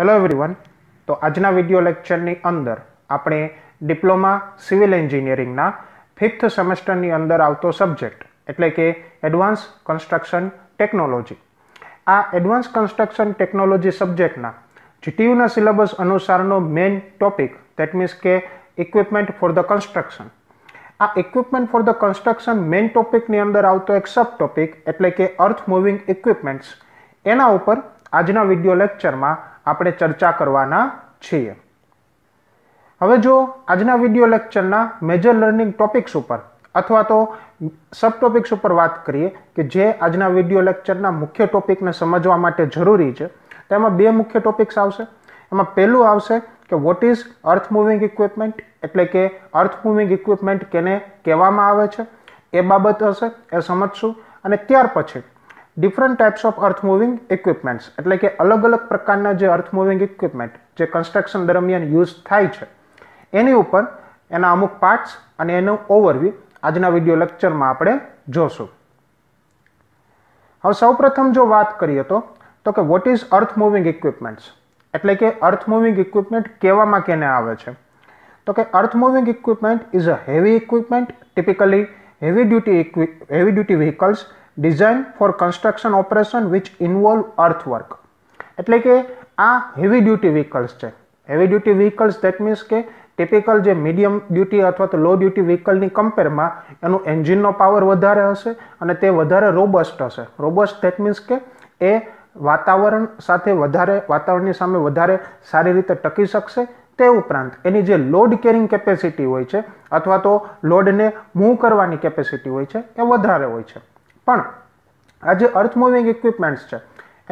Hello everyone તો આજના video લેક્ચરની અંદર આપણે ડિપ્લોમા સિવિલ એન્જિનિયરિંગના ફિફ્થ સેમેસ્ટરની અંદર આવતો સબ્જેક્ટ એટલે કે એડવાન્સ કન્સ્ટ્રક્શન ટેકનોલોજી આ એડવાન્સ કન્સ્ટ્રક્શન ટેકનોલોજી સબ્જેક્ટના જીટીયુના સિલેબસ અનુસારનો મેઇન ટોપિક દેટ મીન્સ કે ઇક્વિપમેન્ટ ફોર ધ કન્સ્ટ્રક્શન આ equipment for the construction main ટોપિકની અંદર આવતો એક સબ ટોપિક એટલે કે અર્થ મૂવિંગ ઇક્વિપમેન્ટ્સ એના ઉપર આજના વિડિયો લેક્ચરમાં આપણે ચર્ચા કરવાના છીએ હવે જો આજના વિડીયો લેક્ચરના મેજર લર્નિંગ ટોપિક્સ ઉપર અથવા તો સબ ટોપિક્સ ઉપર વાત કરીએ કે જે આજના વિડીયો લેક્ચરના મુખ્ય ટોપિકને સમજવા માટે જરૂરી છે તેમાં બે મુખ્ય ટોપિક્સ આવશે એમાં પહેલું આવશે કે what is earth moving equipment એટલે કે અર્થ મૂવિંગ ઇક્વિપમેન્ટ કેને કહેવામાં આવે છે એ બાબત હશે એ સમજશું અને ત્યાર પછી different types of earth moving equipments એટલે કે અલગ અલગ પ્રકારના જે અર્થ મૂવિંગ ઇક્વિપમેન્ટ જે કન્સ્ટ્રક્શન દરમિયાન યુઝ થાય છે એની ઉપર એના અમુક પાર્ટ્સ અને એનું ઓવરવ્યૂ આજના વિડીયો લેક્ચરમાં આપણે જોશું હવે સૌપ્રથમ જો વાત કરીએ તો તો કે what is earth moving equipments એટલે કે અર્થ મૂવિંગ ઇક્વિપમેન્ટ કહેવામાં કેને આવે છે તો કે earth moving equipment is a heavy equipment typically heavy duty heavy duty vehicles design for construction operation which involve earthwork એટલે કે આ હેવી ડ્યુટી વ્હીકલ્સ છે heavy duty vehicles that means કે ટિપિકલ જે મીડિયમ ડ્યુટી અથવા તો લો duty વ્હીકલની કમ્પેરમાં એનું એન્જિનનો power વધારે હશે અને તે વધારે રોબસ્ટ હશે રોબસ્ટ દેટ મીન્સ કે એ વાતાવરણ સાથે વધારે વાતાવરણની સામે વધારે સારી રીતે ટકી શકશે તે ઉપરાંત એની જે લોડ કેરિંગ કેપેસિટી હોય છે અથવા તો લોડને મૂવ કરવાની કેપેસિટી હોય છે એ વધારે હોય છે પણ આ જે અર્થ મૂવિંગ ઇક્વિપમેન્ટ્સ છે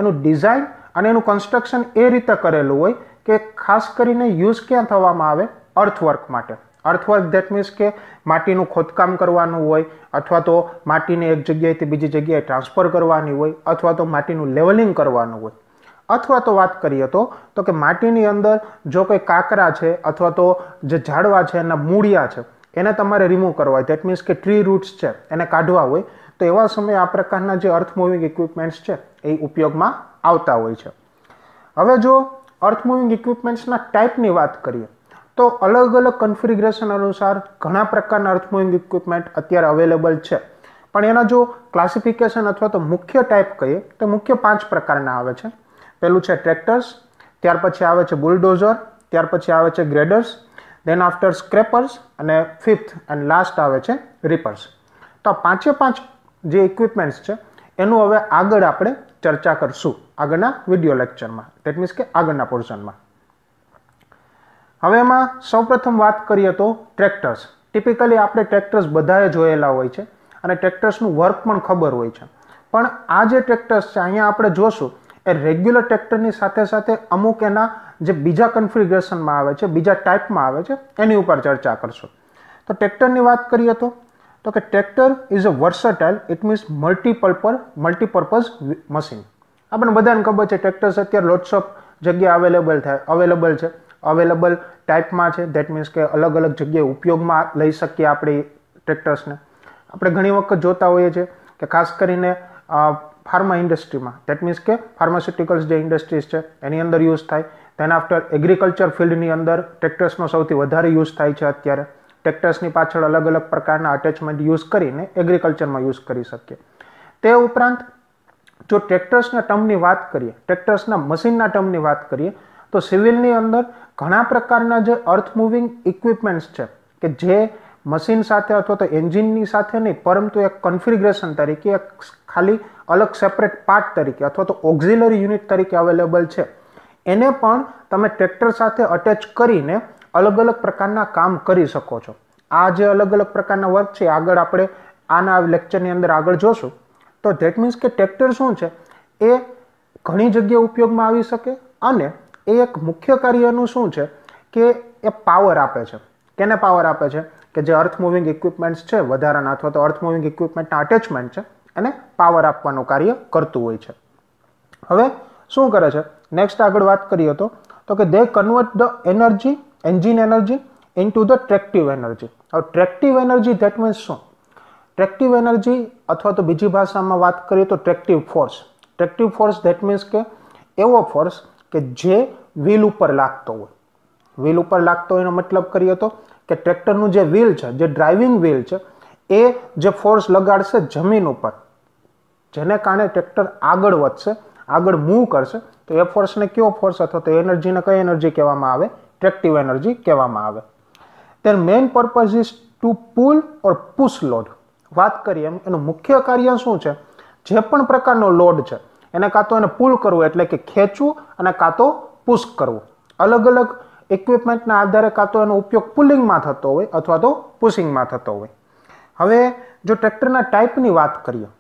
એનું ડિઝાઇન અને એનું કન્સ્ટ્રક્શન એ રીતે કરેલું હોય કે ખાસ કરીને યુઝ ક્યાં થવામાં આવે અર્થવર્ક માટે અર્થવર્ક ધેટ મીન્સ કે માટીનું ખોદકામ કરવાનું હોય અથવા તો માટીને એક જગ્યાએથી બીજી જગ્યાએ ટ્રાન્સફર કરવાની હોય અથવા તો માટીનું લેવલિંગ કરવાનું હોય અથવા તો વાત કરીએ તો તો કે માટીની અંદર જો કોઈ કાંકરા છે અથવા તો જે ઝાડવા છે એના મૂળિયા છે એને તમારે રિમૂવ કરવા હોય ધેટ મીન્સ કે ટ્રી રૂટ્સ છે એને કાઢવા હોય તો એવા સમયે આ પ્રકારના જે અર્થ મૂવિંગ ઇક્વિપમેન્ટ્સ છે એ ઉપયોગમાં આવતા હોય છે હવે જો અર્થ મૂવિંગ ઇક્વિપમેન્ટ્સના ટાઈપની વાત કરીએ તો અલગ અલગ કન્ફિગ્રેશન અનુસાર ઘણા પ્રકારના અર્થ મૂવિંગ ઇક્વિપમેન્ટ અત્યારે અવેલેબલ છે પણ એના જો ક્લાસિફિકેશન અથવા તો મુખ્ય ટાઈપ કહીએ તો મુખ્ય પાંચ પ્રકારના આવે છે પહેલું છે ટ્રેક્ટર્સ ત્યાર પછી આવે છે બુલડોઝર ત્યાર પછી આવે છે ગ્રેડર્સ દેન આફ્ટર સ્ક્રેપર્સ અને ફિફ્થ એન્ડ લાસ્ટ આવે છે રિપર્સ તો આ પાંચે પાંચ જે ઇક્વિપમેન્ટ્સ છે એનું હવે આગળ આપણે ચર્ચા કરશું આગળના વિડીયો લેક્ચરમાં દેટ મીન્સ કે આગળના પોર્શનમાં હવે એમાં સૌપ્રથમ વાત કરીએ તો ટ્રેક્ટર્સ ટિપિકલી આપણે ટ્રેક્ટર્સ બધાએ જોયેલા હોય છે અને ટ્રેક્ટર્સનું વર્ક પણ ખબર હોય છે પણ આ જે ટ્રેક્ટર્સ છે અહીંયા આપણે જોશું એ રેગ્યુલર ટ્રેક્ટરની સાથે સાથે અમુક એના જે બીજા કન્ફિગ્રેશનમાં આવે છે બીજા ટાઈપમાં આવે છે એની ઉપર ચર્ચા કરશું તો ટ્રેક્ટરની વાત કરીએ તો તો કે tractor is a versatile it means multipurpose multipurpose machine આપણને બધાને ખબર છે ટ્રેક્ટર્સ અત્યારે લોટ્સ ઓફ જગ્યા અવેલેબલ થાય અવેલેબલ છે અવેલેબલ ટાઈપમાં છે દેટ મીન્સ કે અલગ અલગ જગ્યાએ ઉપયોગમાં લઈ શકીએ આપણે ટ્રેક્ટર્સને આપણે ઘણી વખત જોતા હોઈએ છીએ કે ખાસ કરીને ફાર્મા ઇન્ડસ્ટ્રીમાં દેટ મીન્સ કે ફાર્માસ્યુટિકલ્સ જે ઇન્ડસ્ટ્રીઝ છે એની અંદર યુઝ થાય તેના આફ્ટર એગ્રીકલ્ચર ફિલ્ડની અંદર ટ્રેક્ટર્સનો સૌથી વધારે યુઝ થાય છે અત્યારે ટ્રેક્ટર્સની પાછળ અલગ અલગ પ્રકારના અટેચમેન્ટ યુઝ કરીને એગ્રીકલ્ચરમાં યુઝ કરી શકીએ તે ઉપરાંત જો ટ્રેક્ટર્સના ટર્મની વાત કરીએ ટ્રેક્ટર્સના મશીનના ટર્મની વાત કરીએ તો સિવિલની અંદર ઘણા પ્રકારના જે અર્થ મૂવિંગ ઇક્વિપમેન્ટ્સ છે કે જે મશીન સાથે અથવા તો એન્જિનની સાથે નહીં પરંતુ એક કન્ફિગ્રેશન તરીકે એક ખાલી અલગ સેપરેટ પાર્ટ તરીકે અથવા તો ઓક્ઝિલરી યુનિટ તરીકે અવેલેબલ છે એને પણ તમે ટ્રેક્ટર સાથે અટેચ કરીને અલગ અલગ પ્રકારના કામ કરી શકો છો આ જે અલગ અલગ પ્રકારના વર્ક છે આગળ આપણે આના લેક્ચરની અંદર આગળ જોશું તો ધેટ મીન્સ કે ટ્રેક્ટર શું છે એ ઘણી જગ્યાએ ઉપયોગમાં આવી શકે અને એ એક મુખ્ય કાર્યનું શું છે કે એ પાવર આપે છે કેને પાવર આપે છે કે જે અર્થ મૂવિંગ ઇક્વિપમેન્ટ્સ છે વધારાના અથવા તો અર્થ મૂવિંગ ઇક્વિપમેન્ટના અટેચમેન્ટ છે એને પાવર આપવાનું કાર્ય કરતું હોય છે હવે શું કરે છે નેક્સ્ટ આગળ વાત કરીએ તો કે they convert the energy engine energy into the tractive energy હવે ટ્રેક્ટિવ એનર્જી ધેટ મીન્સ શું ટ્રેક્ટિવ એનર્જી અથવા તો બીજી ભાષામાં વાત કરીએ તો tractive force tractive force that means કે એવો ફોર્સ કે જે વ્હીલ ઉપર લાગતો હોય વ્હીલ ઉપર લાગતો હોય એનો મતલબ કરીએ તો કે ટ્રેક્ટરનું જે વ્હીલ છે જે ડ્રાઇવિંગ વ્હીલ છે એ જે ફોર્સ લગાડશે જમીન ઉપર જેને કારણે ટ્રેક્ટર આગળ વધશે આગળ મૂવ કરશે તો એ ફોર્સને કયો ફોર્સ અથવા તો એનર્જીને કઈ એનર્જી કહેવામાં આવે ટ્રેક્ટિવ એનર્જી કહેવામાં આવે then main purpose is to pull or push load વાત કરીએ એમ એનું મુખ્ય કાર્ય શું છે જે પણ પ્રકારનો લોડ છે એને કાં તો એને પુલ કરવું એટલે કે ખેંચવું અને કાં તો પુશ કરવું અલગ અલગ ઇક્વિપમેન્ટના આધારે કાં તો એનો ઉપયોગ પુલિંગમાં થતો હોય અથવા તો પુશિંગમાં થતો હોય હવે જો ટ્રેક્ટરના ટાઈપની વાત કરીએ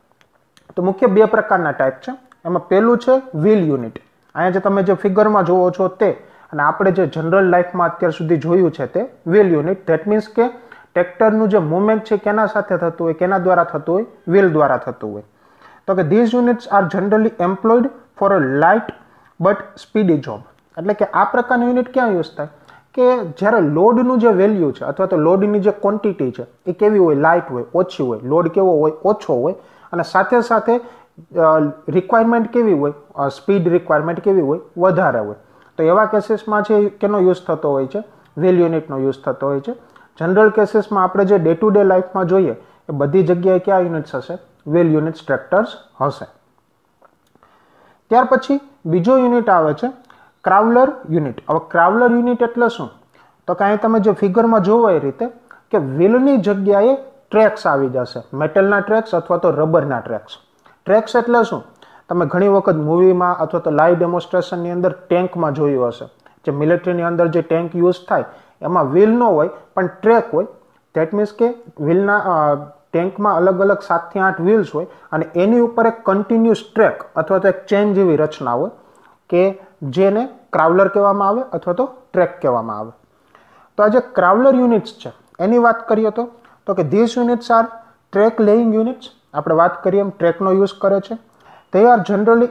તો મુખ્ય બે પ્રકારના ટાઈપ છે એમાં પહેલું છે વ્હીલ યુનિટ અહીંયા જે તમે જે ફિગરમાં જુઓ છો તે અને આપણે જે જનરલ લાઈફમાં અત્યાર સુધી જોયું છે તે વેલ યુનિટ ધેટ મીન્સ કે ટ્રેક્ટરનું જે મૂવમેન્ટ છે કેના સાથે થતું હોય કેના દ્વારા થતું હોય વેલ દ્વારા થતું હોય તો કે these units are generally employed for a light but speedy job એટલે કે આ પ્રકારનું યુનિટ ક્યાં યુઝ થાય કે જ્યારે લોડનું જે વેલ્યુ છે અથવા તો લોડની જે ક્વોન્ટિટી છે એ કેવી હોય લાઇટ હોય ઓછી હોય લોડ કેવો હોય ઓછો હોય અને સાથે સાથે રિક્વાયરમેન્ટ કેવી હોય સ્પીડ રિક્વાયરમેન્ટ કેવી હોય વધારે હોય તો એવા કેસીસમાં છે કેનો યુઝ થતો હોય છે વેલ યુનિટનો યુઝ થતો હોય છે જનરલ કેસીસમાં આપણે જે ડે ટુ ડે લાઈફમાં જોઈએ એ બધી જગ્યાએ કયા યુનિટ્સ હશે વેલ યુનિટ ટ્રેક્ટર્સ હશે ત્યાર પછી બીજો યુનિટ આવે છે ક્રાવલર યુનિટ હવે ક્રાવલર યુનિટ એટલે શું તો કે અહીં તમે જે ફિગરમાં જોવો એ રીતે કે વ્હીલની જગ્યાએ ટ્રેક્સ આવી જશે મેટલના ટ્રેક્સ અથવા તો રબરના ટ્રેક્સ ટ્રેક્સ એટલે શું તમે ઘણી વખત મૂવીમાં અથવા તો લાઈવ ડેમોન્સ્ટ્રેશનની અંદર ટેન્કમાં જોયું હશે જે મિલિટરીની અંદર જે ટેન્ક યુઝ થાય એમાં વ્હીલ ન હોય પણ ટ્રેક હોય ધેટ મીન્સ કે વ્હીલના ટેન્કમાં અલગ અલગ સાતથી આઠ વ્હીલ્સ હોય અને એની ઉપર એક કન્ટિન્યુઅસ ટ્રેક અથવા તો એક ચેન જેવી રચના હોય કે જેને ક્રાવલર કહેવામાં આવે અથવા તો ટ્રેક કહેવામાં આવે તો આ જે ક્રાવલર યુનિટ્સ છે એની વાત કરીએ તો તો કે these units are track laying units આપણે વાત કરીએ એમ ટ્રેકનો યુઝ કરે છે They are generally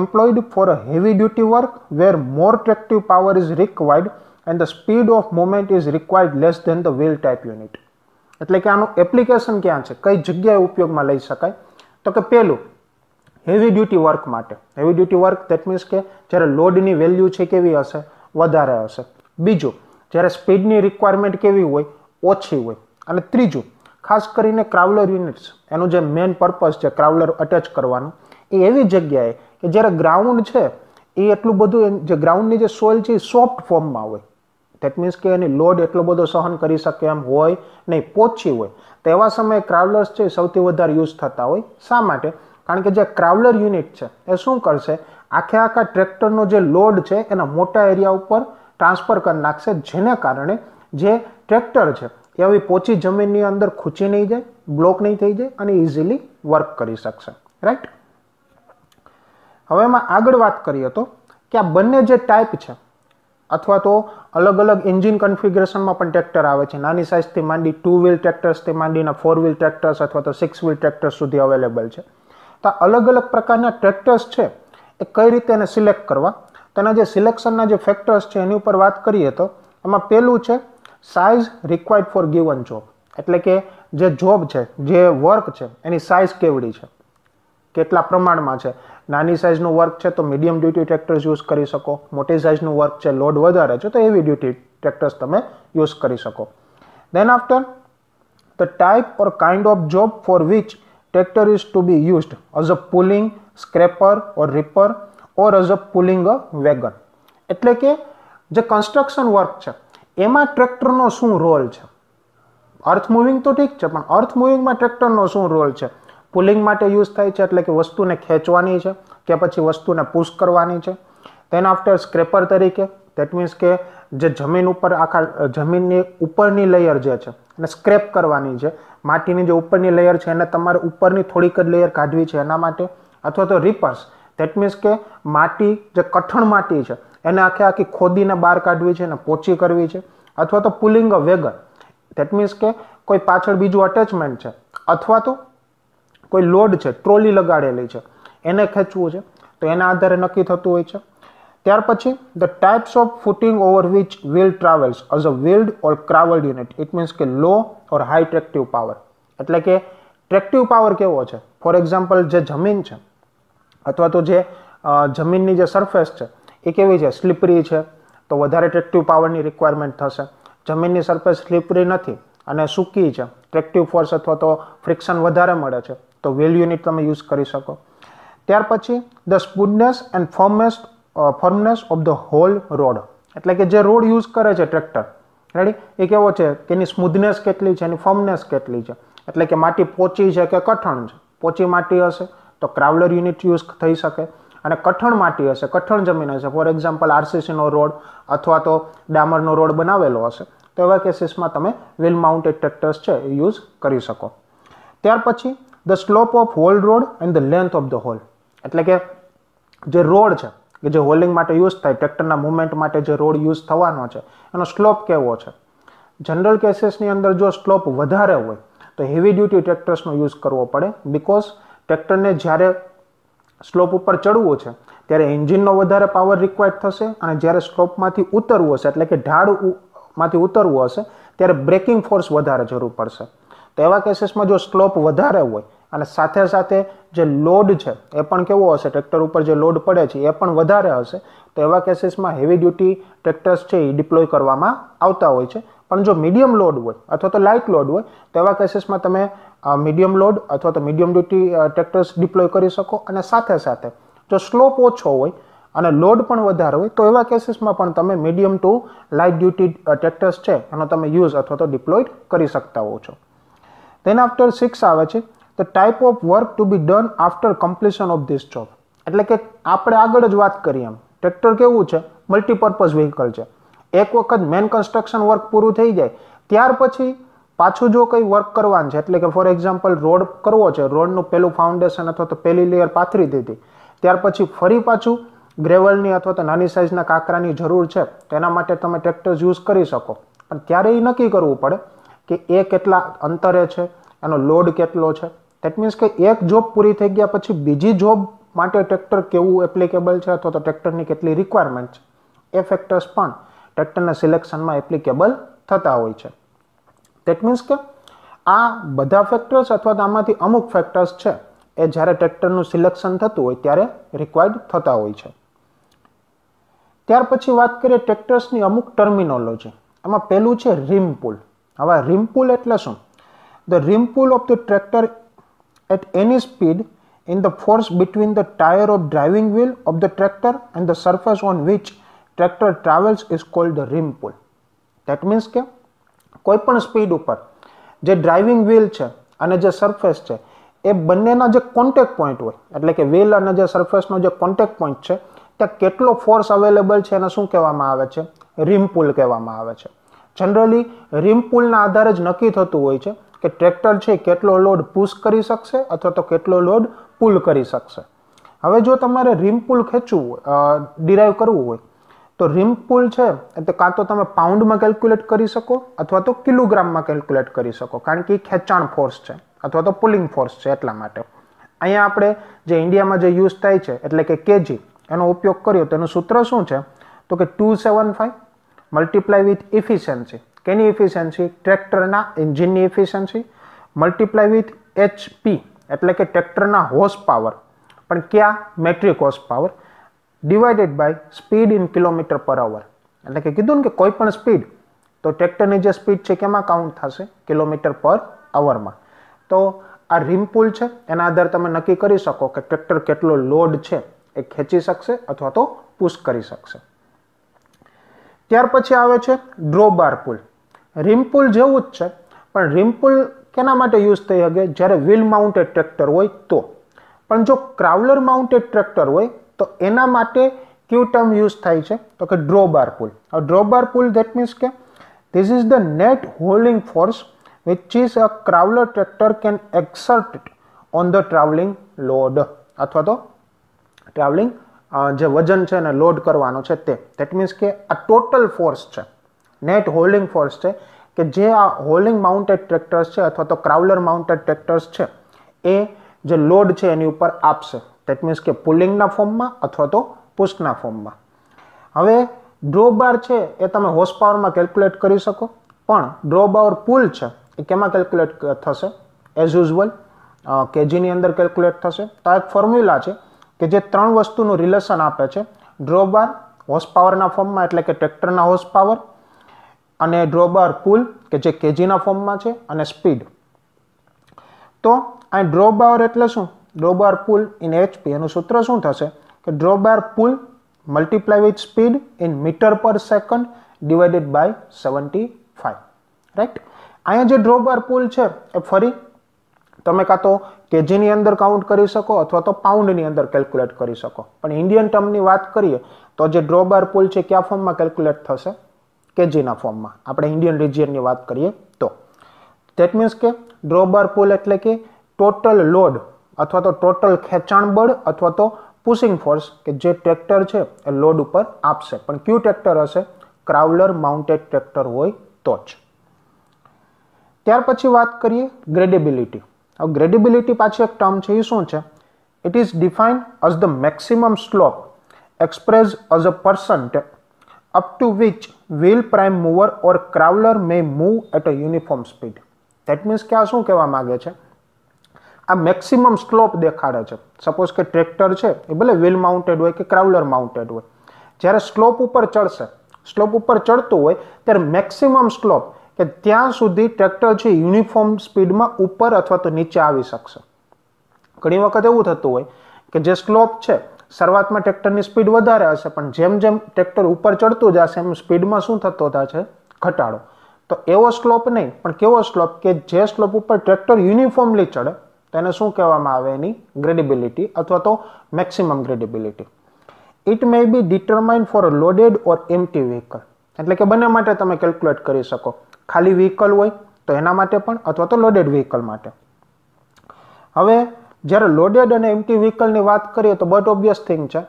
employed for a heavy duty work where more tractive power is required and the speed of movement is required less than the wheel type unit. એટલે કે આનું application ક્યાં છે કઈ જગ્યાએ ઉપયોગમાં લઈ શકાય તો કે પહેલું હેવી ડ્યુટી વર્ક માટે heavy duty work that means કે જ્યારે લોડની વેલ્યુ છે કેવી હશે વધારે હશે બીજું જ્યારે સ્પીડની રિક્વાયરમેન્ટ કેવી હોય ઓછી હોય અને ત્રીજું ખાસ કરીને ક્રાવલર યુનિટ્સ એનું જે મેઇન પર્પઝ છે ક્રાવલર અટેચ કરવાનું એ એવી જગ્યાએ કે જ્યારે ગ્રાઉન્ડ છે એ એટલું બધું જે ગ્રાઉન્ડની જે સોઇલ છે એ સોફ્ટ ફોર્મમાં હોય ધેટ મીન્સ કે એની લોડ એટલો બધો સહન કરી શકે એમ હોય નહીં પોચી હોય તેવા સમયે ક્રાવલર્સ છે સૌથી વધારે યુઝ થતા હોય શા માટે કારણ કે જે ક્રાવલર યુનિટ છે એ શું કરશે આખે આખા ટ્રેક્ટરનો જે લોડ છે એના મોટા એરિયા ઉપર ટ્રાન્સફર કરી નાખશે જેને કારણે જે ટ્રેક્ટર છે એ આવી પોચી જમીનની અંદર ખૂંચી નહીં જાય બ્લોક નહીં થઈ જાય અને ઇઝીલી વર્ક કરી શકશે રાઈટ હવે એમાં આગળ વાત કરીએ તો કે આ બંને જે ટાઈપ છે અથવા તો અલગ અલગ એન્જિન કન્ફિગરેશનમાં પણ ટ્રેક્ટર આવે છે નાની સાઇઝથી માંડી ટુ વ્હીલ ટ્રેક્ટર્સથી માંડીને ફોર વ્હીલ ટ્રેક્ટર્સ અથવા તો સિક્સ વ્હીલ ટ્રેક્ટર્સ સુધી અવેલેબલ છે તો અલગ અલગ પ્રકારના ટ્રેક્ટર્સ છે એ કઈ રીતે એને સિલેક્ટ કરવા તેના જે સિલેક્શનના જે ફેક્ટર્સ છે એની ઉપર વાત કરીએ તો એમાં પહેલું છે size required for given job એટલે કે જે જોબ છે જે વર્ક છે એની સાઇઝ કેવડી છે કેટલા પ્રમાણમાં છે નાની સાઇઝનું વર્ક છે તો મીડિયમ ડ્યુટી ટ્રેક્ટર્સ યુઝ કરી શકો મોટી સાઇઝનું વર્ક છે લોડ વધારે છે તો એવી ડ્યુટી ટ્રેક્ટર્સ તમે યુઝ કરી શકો then after the type or kind of job for which tractor is to be used as a pulling scraper or ripper or as a pulling a wagon એટલે કે જે કન્સ્ટ્રક્શન વર્ક છે એમાં ટ્રેક્ટરનો શું role છે અર્થ moving તો ઠીક છે પણ અર્થ મૂવિંગમાં ટ્રેક્ટરનો શું રોલ છે પુલિંગ માટે યુઝ થાય છે એટલે કે વસ્તુને ખેંચવાની છે કે પછી વસ્તુને પુશ કરવાની છે તેના આફ્ટર સ્ક્રેપર તરીકે દેટ મીન્સ કે જે જમીન ઉપર આખા જમીનની ઉપરની લેયર જે છે એને સ્ક્રેપ કરવાની છે માટીની જે ઉપરની લેયર છે એને તમારે ઉપરની થોડીક જ લેયર કાઢવી છે એના માટે અથવા તો રિપર્સ દેટ મીન્સ કે માટી જે કઠણ માટી છે એને આખે આખી ખોદીને બહાર કાઢવી છે અને પોચી કરવી છે અથવા તો pulling a wagon that means કે કોઈ પાછળ બીજું અટેચમેન્ટ છે અથવા તો કોઈ લોડ છે ટ્રોલી લગાડેલી છે એને ખેંચવું છે તો એના આધારે નક્કી થતું હોય છે ત્યાર પછી the types of footing over which wheel travels as a wheeled or crawled unit it means કે લો ઓર હાઈ ટ્રેક્ટિવ પાવર એટલે કે ટ્રેક્ટિવ પાવર કેવો છે ફોર એક્ઝામ્પલ જે જમીન છે અથવા તો જે જમીનની જે સરફેસ છે એ કેવી છે સ્લીપરી છે તો વધારે ટ્રેક્ટિવ પાવરની રિક્વાયરમેન્ટ થશે જમીનની સરફેસ સ્લીપરી નથી અને સૂકી છે ટ્રેક્ટિવ ફોર્સ અથવા તો ફ્રિક્શન વધારે મળે છે તો વેલ યુનિટ તમે યુઝ કરી શકો ત્યાર પછી the smoothness and firmness firmness of the haul road એટલે કે જે રોડ યુઝ કરે છે ટ્રેક્ટર રેડી એ કેવો છે કે એની સ્મૂથનેસ કેટલી છે એની ફોર્મનેસ કેટલી છે એટલે કે માટી પોચી છે કે કઠણ છે પોચી માટી હશે તો ક્રાવલર યુનિટ યુઝ થઈ શકે અને કઠણ માટી હશે કઠણ જમીન હશે ફોર એક્ઝામ્પલ આરસીસીનો રોડ અથવા તો ડામરનો રોડ બનાવેલો હશે તો એવા કેસીસમાં તમે વ્હીલ માઉન્ટેડ ટ્રેક્ટર્સ છે એ યુઝ કરી શકો ત્યાર પછી the slope of haul road and the length of the haul એટલે કે જે રોડ છે કે જે હોલિંગ માટે યુઝ થાય ટ્રેક્ટરના મુવમેન્ટ માટે જે રોડ યુઝ થવાનો છે એનો સ્લોપ કેવો છે જનરલ કેસીસની અંદર જો સ્લોપ વધારે હોય તો હેવી ડ્યુટી ટ્રેક્ટર્સનો યુઝ કરવો પડે બિકોઝ ટ્રેક્ટરને જ્યારે સ્લોપ ઉપર ચડવું છે ત્યારે એન્જિનનો વધારે પાવર રિક્વાયર્ડ થશે અને જ્યારે સ્લોપમાંથી ઉતરવું હશે એટલે કે ઢાળ માંથી ઉતરવું હશે ત્યારે બ્રેકિંગ ફોર્સ વધારે જરૂર પડશે તો એવા કેસીસમાં જો સ્લોપ વધારે હોય અને સાથે સાથે જે લોડ છે એ પણ કેવો હશે ટ્રેક્ટર ઉપર જે લોડ પડે છે એ પણ વધારે હશે તો એવા કેસીસમાં હેવી ડ્યુટી ટ્રેક્ટર્સ છે એ ડિપ્લોય કરવામાં આવતા હોય છે પણ જો મીડિયમ લોડ હોય અથવા તો લાઇટ લોડ હોય તો એવા કેસીસમાં તમે મીડિયમ લોડ અથવા તો મીડિયમ ડ્યુટી ટ્રેક્ટર્સ ડિપ્લોય કરી શકો અને સાથે સાથે જો સ્લોપ ઓછો હોય અને લોડ પણ વધારે હોય તો એવા કેસીસમાં પણ તમે medium to light duty tractors છે એનો તમે યુઝ અથવા તો ડિપ્લોય કરી શકતા હો છો દેન આફ્ટર સિક્સ આવે છે the type of work to be done after completion of this job એટલે કે આપણે આગળ જ વાત કરીએ એમ ટ્રેક્ટર કેવું છે મલ્ટીપર્પઝ વ્હીકલ છે એક વખત મેન કન્સ્ટ્રક્શન વર્ક પૂરું થઈ જાય ત્યાર પછી પાછું જો કંઈ વર્ક કરવાનું છે એટલે કે ફોર એક્ઝામ્પલ રોડ કરવો છે રોડનું પહેલું ફાઉન્ડેશન અથવા તો પહેલી લેયર પાથરી દીધી ત્યાર પછી ફરી પાછું ગ્રેવલની અથવા તો નાની સાઇઝના કાંકરાની જરૂર છે તેના માટે તમે ટ્રેક્ટર યુઝ કરી શકો પણ ત્યારે એ નક્કી કરવું પડે કે એ કેટલા અંતરે છે એનો લોડ કેટલો છે દેટ મીન્સ કે એક જોબ પૂરી થઈ ગયા પછી બીજી જોબ માટે ટ્રેક્ટર કેવું એપ્લિકેબલ છે અથવા તો ટ્રેક્ટરની કેટલી રિક્વાયરમેન્ટ છે એ ફેક્ટર્સ પણ ટ્રેક્ટરના સિલેક્શનમાં એપ્લિકેબલ થતા હોય છે દેટ મીન્સ કે આ બધા ફેક્ટર્સ અથવા તો આમાંથી અમુક ફેક્ટર્સ છે એ જ્યારે ટ્રેક્ટરનું સિલેક્શન થતું હોય ત્યારે રિક્વાયર્ડ થતા હોય છે ત્યાર પછી વાત કરીએ ટ્રેક્ટર્સની અમુક ટર્મિનોલોજી એમાં પહેલું છે રીમ હવે રીમ એટલે શું the rimpull of the tractor at any speed in the force between the tire of driving wheel of the tractor and the surface on which tractor travels is called the rim pull that means કે કોઈ પણ speed ઉપર જે driving wheel છે અને જે surface છે એ બંનેના જે કોન્ટેક પોઈન્ટ હોય એટલે કે વ્હીલ અને જે સરફેસનો જે કોન્ટેક પોઈન્ટ છે ત્યાં કેટલો ફોર્સ અવેલેબલ છે એને શું કહેવામાં આવે છે રિમ પુલ કહેવામાં આવે છે જનરલી રિમ પુલના આધારે જ નક્કી થતું હોય છે કે ટ્રેક્ટર છે કેટલો લોડ પુશ કરી શકશે અથવા તો કેટલો લોડ પુલ કરી શકશે હવે જો તમારે રિમ પુલ ખેંચવું હોય ડિરાઈવ કરવું હોય તો રિમ પુલ છે એટલે કાં તો તમે પાઉન્ડમાં કેલ્ક્યુલેટ કરી શકો અથવા તો કિલોગ્રામમાં કેલ્ક્યુલેટ કરી શકો કારણ કે ખેંચાણ ફોર્સ છે અથવા તો પુલિંગ ફોર્સ છે એટલા માટે અહીંયા આપણે જે ઇન્ડિયામાં જે યુઝ થાય છે એટલે કે કેજી એનો ઉપયોગ કર્યો તેનું સૂત્ર શું છે તો કે two seven five multiply with efficiency કેની એફિશિયન્સી ટ્રેક્ટરના એન્જિનની ઇફિશિયન્સી મલ્ટીપ્લાય વિથ એચપી એટલે કે ટ્રેક્ટરના હોર્સ પાવર પણ ક્યાં metric horse power divided by speed in kilometre per hour એટલે કે કીધું ને કે કોઈ પણ સ્પીડ તો ટ્રેક્ટરની જે સ્પીડ છે કેમાં કાઉન્ટ થશે કિલોમીટર પર અવરમાં તો આ રિમપુલ છે એના આધાર તમે નક્કી કરી શકો કે ટ્રેક્ટર કેટલો લોડ છે એ ખેંચી શકશે અથવા તો પુશ કરી શકશે ત્યાર પછી આવે છે ડ્રોબાર પુલ રિમ્પુલ જેવું જ છે પણ રિમ્પુલ કેના માટે યુઝ થઈ શકે જ્યારે વ્હીલ માઉન્ટેડ ટ્રેક્ટર હોય તો પણ જો ક્રાવલર માઉન્ટેડ ટ્રેક્ટર હોય તો એના માટે કયું ટર્મ યુઝ થાય છે તો કે ડ્રોબાર પુલ હવે ડ્રોબાર પુલ ધેટ મીન્સ કે this is the net holding force which is a crawler tractor can exert on the travelling load અથવા તો ટ્રાવેલિંગ જે વજન છે એને લોડ કરવાનો છે તે ધેટ મીન્સ કે આ ટોટલ ફોર્સ છે નેટ હોલ્ડિંગ ફોર્સ છે કે જે આ હોલિંગ માઉન્ટેડ ટ્રેક્ટર્સ છે અથવા તો ક્રાઉલર માઉન્ટેડ ટ્રેક્ટર્સ છે એ જે લોડ છે એની ઉપર આપશે દેટ મીન્સ કે પુલિંગના ફોર્મમાં અથવા તો પુસ્ટના ફોર્મમાં હવે ડ્રોબાર છે એ તમે હોર્સ પાવરમાં કેલ્ક્યુલેટ કરી શકો પણ ડ્રોબાર પુલ છે એ કેમાં કેલ્ક્યુલેટ થશે એઝ યુઝવલ કેજીની અંદર કેલ્ક્યુલેટ થશે તો એક ફોર્મ્યુલા છે કે જે ત્રણ વસ્તુનું રિલેશન આપે છે ડ્રોબાર હોર્સ પાવરના ફોર્મમાં એટલે કે ટ્રેક્ટરના હોર્સ પાવર અને ડ્રોબાર પુલ કે જે કેજીના ફોર્મમાં છે અને સ્પીડ તો આ ડ્રોબાર એટલે શું ડ્રોબાર પુલ ઇન એચપી એનું સૂત્ર શું થશે કે drawbar pull multiply with speed in metre per second divided by seventy five right અહીંયા જે ડ્રોબાર પુલ છે એ ફરી તમે કાં તો કેજીની અંદર કાઉન્ટ કરી શકો અથવા તો પાઉન્ડની અંદર કેલ્ક્યુલેટ કરી શકો પણ ઇન્ડિયન ટર્મની વાત કરીએ તો જે ડ્રોબાર પુલ છે કયા ફોર્મમાં કેલ્ક્યુલેટ થશે કેજીના ફોર્મમાં આપણે ઇન્ડિયન રિજિયનની વાત કરીએ તો ધેટ મીન્સ કે ડ્રોબાર પુલ એટલે કે ટોટલ લોડ અથવા તો ટોટલ ખેંચાણ બળ અથવા તો પુશિંગ ફોર્સ કે જે ટ્રેક્ટર છે એ લોડ ઉપર આપશે પણ ક્યુ ટ્રેક્ટર હશે ક્રાઉલર માઉન્ટેડ ટ્રેક્ટર હોય તો જ ત્યાર પછી વાત કરીએ ગ્રેડેબિલિટી હવે ગ્રેડેબિલિટી પાછી એક ટર્મ છે એ શું છે it is defined as the maximum slope express as a percent up to which wheel prime mover or crawler may move at a uniform speed that means કે આ શું કહેવા માગે છે આ મેક્સિમમ સ્લોપ દેખાડે છે સપોઝ કે ટ્રેક્ટર છે એ ભલે વ્હીલ માઉન્ટેડ હોય કે ક્રાઉલર માઉન્ટેડ હોય જ્યારે સ્લોપ ઉપર ચડશે સ્લોપ ઉપર ચડતું હોય ત્યારે મેક્સિમમ સ્લોપ કે ત્યાં સુધી ટ્રેક્ટર છે યુનિફોર્મ સ્પીડમાં ઉપર અથવા તો નીચે આવી શકશે ઘણી વખત એવું થતું હોય કે જે સ્લોપ છે શરૂઆતમાં ટ્રેક્ટરની સ્પીડ વધારે હશે પણ જેમ જેમ ટ્રેક્ટર ઉપર ચડતું જશે એમ સ્પીડમાં શું થતો થશે ઘટાડો તો એવો સ્લોપ નહીં પણ કેવો સ્લોપ કે જે સ્લોપ ઉપર ટ્રેક્ટર યુનિફોર્મલી ચડે તો એને શું કહેવામાં આવે એની ગ્રેડિબિલિટી અથવા તો maximum gradability it may be determine for loaded or empty vehicle એટલે કે બંને માટે તમે કેલ્ક્યુલેટ કરી શકો ખાલી વ્હીકલ હોય તો એના માટે પણ અથવા તો લોડેડ વ્હીકલ માટે હવે જ્યારે લોડેડ અને એમટી વ્હીકલની વાત કરીએ તો બટ ઓબ્વિયસ થિંગ છે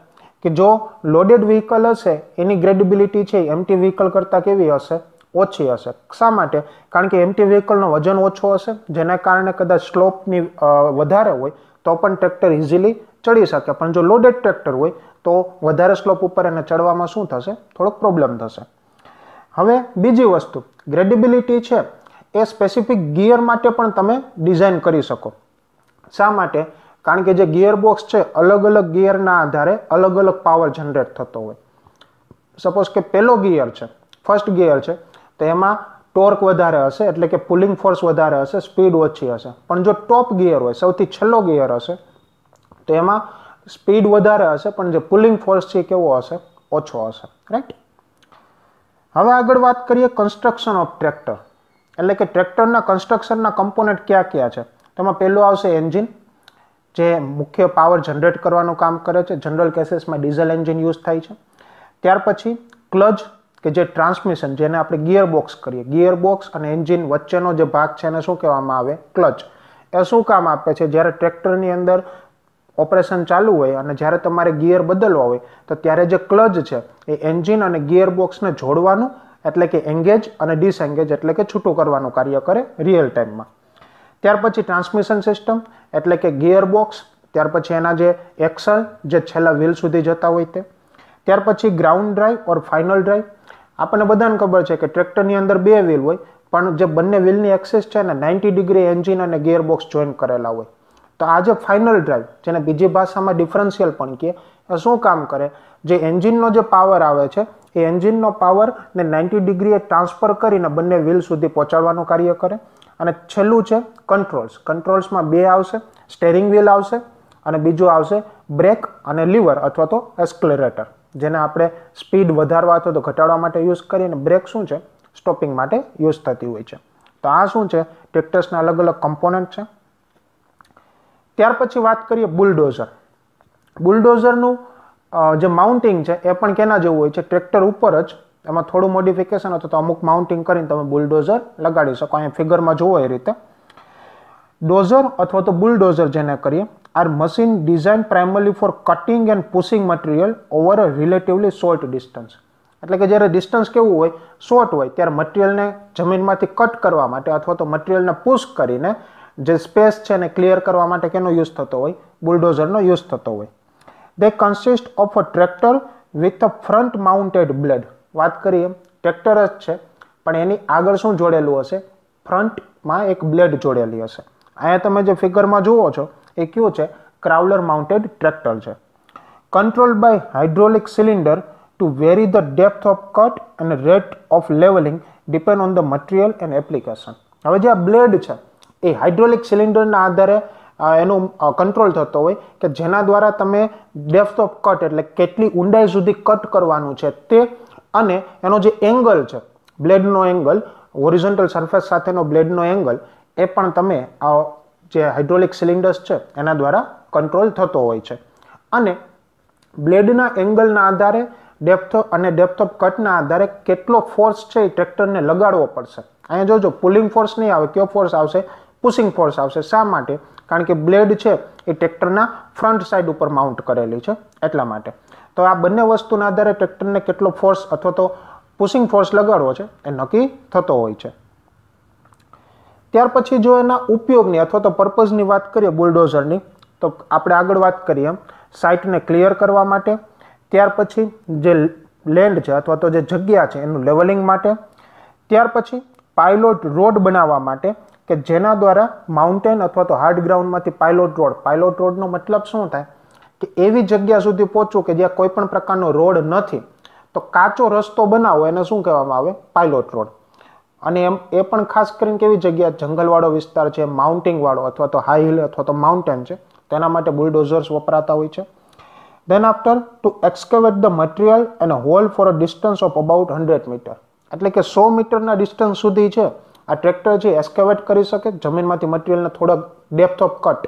કે જો લોડેડ વ્હીકલ હશે એની ગ્રેડેબિલિટી છે એમટી વ્હીકલ કરતાં કેવી હશે ઓછી હશે શા માટે કારણ કે એમટી વ્હીકલનો વજન ઓછો હશે જેના કારણે કદાચ સ્લોપની વધારે હોય તો પણ ટ્રેક્ટર ઇઝીલી ચડી શકે પણ જો લોડેડ ટ્રેક્ટર હોય તો વધારે સ્લોપ ઉપર એને ચડવામાં શું થશે થોડોક પ્રોબ્લેમ થશે હવે બીજી વસ્તુ ગ્રેડિબિલિટી છે એ સ્પેસિફિક ગિયર માટે પણ તમે ડિઝાઇન કરી શકો શા માટે કારણ કે જે ગિયરબોક્સ છે અલગ અલગ ગિયરના આધારે અલગ અલગ પાવર જનરેટ થતો હોય સપોઝ કે પહેલો ગિયર છે ફર્સ્ટ ગિયર છે તો એમાં ટોર્ક વધારે હશે એટલે કે પુલિંગ ફોર્સ વધારે હશે સ્પીડ ઓછી હશે પણ જો ટોપ ગિયર હોય સૌથી છેલ્લો ગિયર હશે તો એમાં સ્પીડ વધારે હશે પણ જે પુલિંગ ફોર્સ છે કેવો હશે ઓછો હશે રાઈટ હવે આગળ વાત કરીએ કન્સ્ટ્રક્શન ઓફ ટ્રેક્ટર એટલે કે ટ્રેક્ટરના કન્સ્ટ્રક્શનના કમ્પોનેન્ટ કયા કયા છે એમાં પહેલું આવશે એન્જિન જે મુખ્ય પાવર જનરેટ કરવાનું કામ કરે છે જનરલ કેસીસમાં ડીઝલ એન્જિન યુઝ થાય છે ત્યાર પછી ક્લચ કે જે ટ્રાન્સમિશન જેને આપણે ગિયર બોક્સ કરીએ ગિયર બોક્સ અને એન્જિન વચ્ચેનો જે ભાગ છે એને શું કહેવામાં આવે ક્લચ એ શું કામ આપે છે જ્યારે ટ્રેક્ટરની અંદર ઓપરેશન ચાલુ હોય અને જ્યારે તમારે ગિયર બદલવા હોય તો ત્યારે જે ક્લચ છે એ એન્જિન અને ગિયર બોક્સને જોડવાનું એટલે કે એન્ગેજ અને ડિસએન્ગેજ એટલે કે છૂટું કરવાનું કાર્ય કરે રિયલ ટાઈમમાં ત્યાર પછી ટ્રાન્સમિશન સિસ્ટમ એટલે કે ગિયર બોક્સ ત્યાર પછી એના જે એક્સલ જે છેલ્લા વ્હીલ સુધી જતા હોય તે ત્યાર પછી ground drive or final drive આપણને બધાને ખબર છે કે ટ્રેક્ટરની અંદર બે વ્હીલ હોય પણ જે બંને વ્હીલની એક્સેસ છે ને નાઇન્ટી ડિગ્રી એન્જિન અને ગિયર બોક્સ જોઈન કરેલા હોય તો આ જે ફાઇનલ ડ્રાઈવ જેને બીજી ભાષામાં ડિફરન્શિયલ પણ કહે એ શું કામ કરે જે એન્જિનનો જે પાવર આવે છે એ એન્જિનનો પાવરને નાઇન્ટી ડિગ્રીએ ટ્રાન્સફર કરીને બંને વ્હીલ સુધી પહોંચાડવાનું કાર્ય કરે અને છેલ્લું છે કંટ્રોલ્સ કંટ્રોલ્સમાં બે આવશે સ્ટેરિંગ વ્હીલ આવશે અને બીજું આવશે બ્રેક અને લીવર અથવા તો એસ્કલેરેટર જેને આપણે સ્પીડ વધારવા અથવા તો ઘટાડવા માટે યુઝ કરીએ અને બ્રેક શું છે સ્ટોપિંગ માટે યુઝ થતી હોય છે તો આ શું છે ટ્રેક્ટર્સના અલગ અલગ કમ્પોનન્ટ છે ત્યાર પછી વાત કરીએ બુલડોઝર બુલડોઝરનું જે માઉન્ટિંગ છે એ પણ કેના જેવું હોય છે ટ્રેક્ટર ઉપર જ એમાં થોડું મોડિફિકેશન હતું તો અમુક માઉન્ટિંગ કરીને તમે બુલડોઝર લગાડી શકો અહીંયા ફિગરમાં જુઓ એ રીતે ડોઝર અથવા તો બુલડોઝર જેને કરીએ are machine design primarily for cutting and pushing material over a relatively short distance એટલે કે જ્યારે ડિસ્ટન્સ કેવું હોય શોર્ટ હોય ત્યારે મટીરિયલને જમીનમાંથી કટ કરવા માટે અથવા તો મટીરિયલને પુશ કરીને જે સ્પેસ છે એને ક્લિયર કરવા માટે કેનો યુઝ થતો હોય બુલડોઝરનો યુઝ થતો હોય they consist of a tractor with a front mounted blade વાત કરીએ ટ્રેક્ટર જ છે પણ એની આગળ શું જોડેલું હશે ફ્રન્ટમાં એક બ્લેડ જોડેલી હશે અહીંયા તમે જે ફિગરમાં જુઓ છો એ કયું છે ક્રાઉલર માઉન્ટેડ ટ્રેક્ટર છે control by hydraulic cylinder to vary the depth of cut and rate of levelling depend on the material and application હવે જે આ બ્લેડ છે એ હાઇડ્રોલિક સિલિન્ડરના આધારે એનું કંટ્રોલ થતો હોય કે જેના દ્વારા તમે ડેપ્થ ઓફ કટ એટલે કેટલી ઊંડાઈ સુધી કટ કરવાનું છે તે અને એનો જે એંગલ છે બ્લેડનો એંગલ ઓરિજન્ટલ સરફેસ સાથેનો બ્લેડનો એંગલ એ પણ તમે આ જે હાઇડ્રોલિક સિલિન્ડર્સ છે એના દ્વારા કંટ્રોલ થતો હોય છે અને બ્લેડના એંગલના આધારે ડેપ્થ અને ડેપ્થ ઓફ કટના આધારે કેટલો ફોર્સ છે એ ટ્રેક્ટરને લગાડવો પડશે અહીંયા જોજો પુલિંગ ફોર્સ નહીં આવે કયો ફોર્સ આવશે પુશિંગ ફોર્સ આવશે શા માટે કારણ કે બ્લેડ છે એ ટ્રેક્ટરના ફ્રન્ટ સાઈડ ઉપર માઉન્ટ કરેલી છે એટલા માટે તો આ બંને વસ્તુના આધારે ટ્રેક્ટરને કેટલો ફોર્સ અથવા તો પુશિંગ ફોર્સ લગાડવો છે એ નક્કી થતો હોય છે ત્યાર પછી જો એના ઉપયોગની અથવા તો પર્પઝની વાત કરીએ બુલડોઝરની તો આપણે આગળ વાત કરીએ સાઇટને ક્લિયર કરવા માટે ત્યાર પછી જે લેન્ડ છે અથવા તો જે જગ્યા છે એનું લેવલિંગ માટે ત્યાર પછી પાયલોટ રોડ બનાવવા માટે કે જેના દ્વારા માઉન્ટેન અથવા તો હાર્ડ ગ્રાઉન્ડમાંથી પાયલોટ રોડ પાયલોટ રોડનો મતલબ શું થાય કે એવી જગ્યા સુધી પહોંચવું કે જ્યાં કોઈ પણ પ્રકારનો રોડ નથી તો કાચો રસ્તો બનાવો એને શું કહેવામાં આવે પાયલોટ રોડ અને એમ એ પણ ખાસ કરીને કેવી જગ્યા જંગલવાળો વિસ્તાર છે માઉન્ટિંગવાળો અથવા તો હાઈ હિલ અથવા તો માઉન્ટેન છે તેના માટે બુલડોઝર્સ વપરાતા હોય છે then after to excavate the material and haul for a distance of about hundred metre એટલે કે સો મીટરના ડિસ્ટન્સ સુધી છે આ ટ્રેક્ટર જે એસ્કેવેટ કરી શકે જમીનમાંથી મટીરિયલને થોડોક ડેપ્થ ઓફ કટ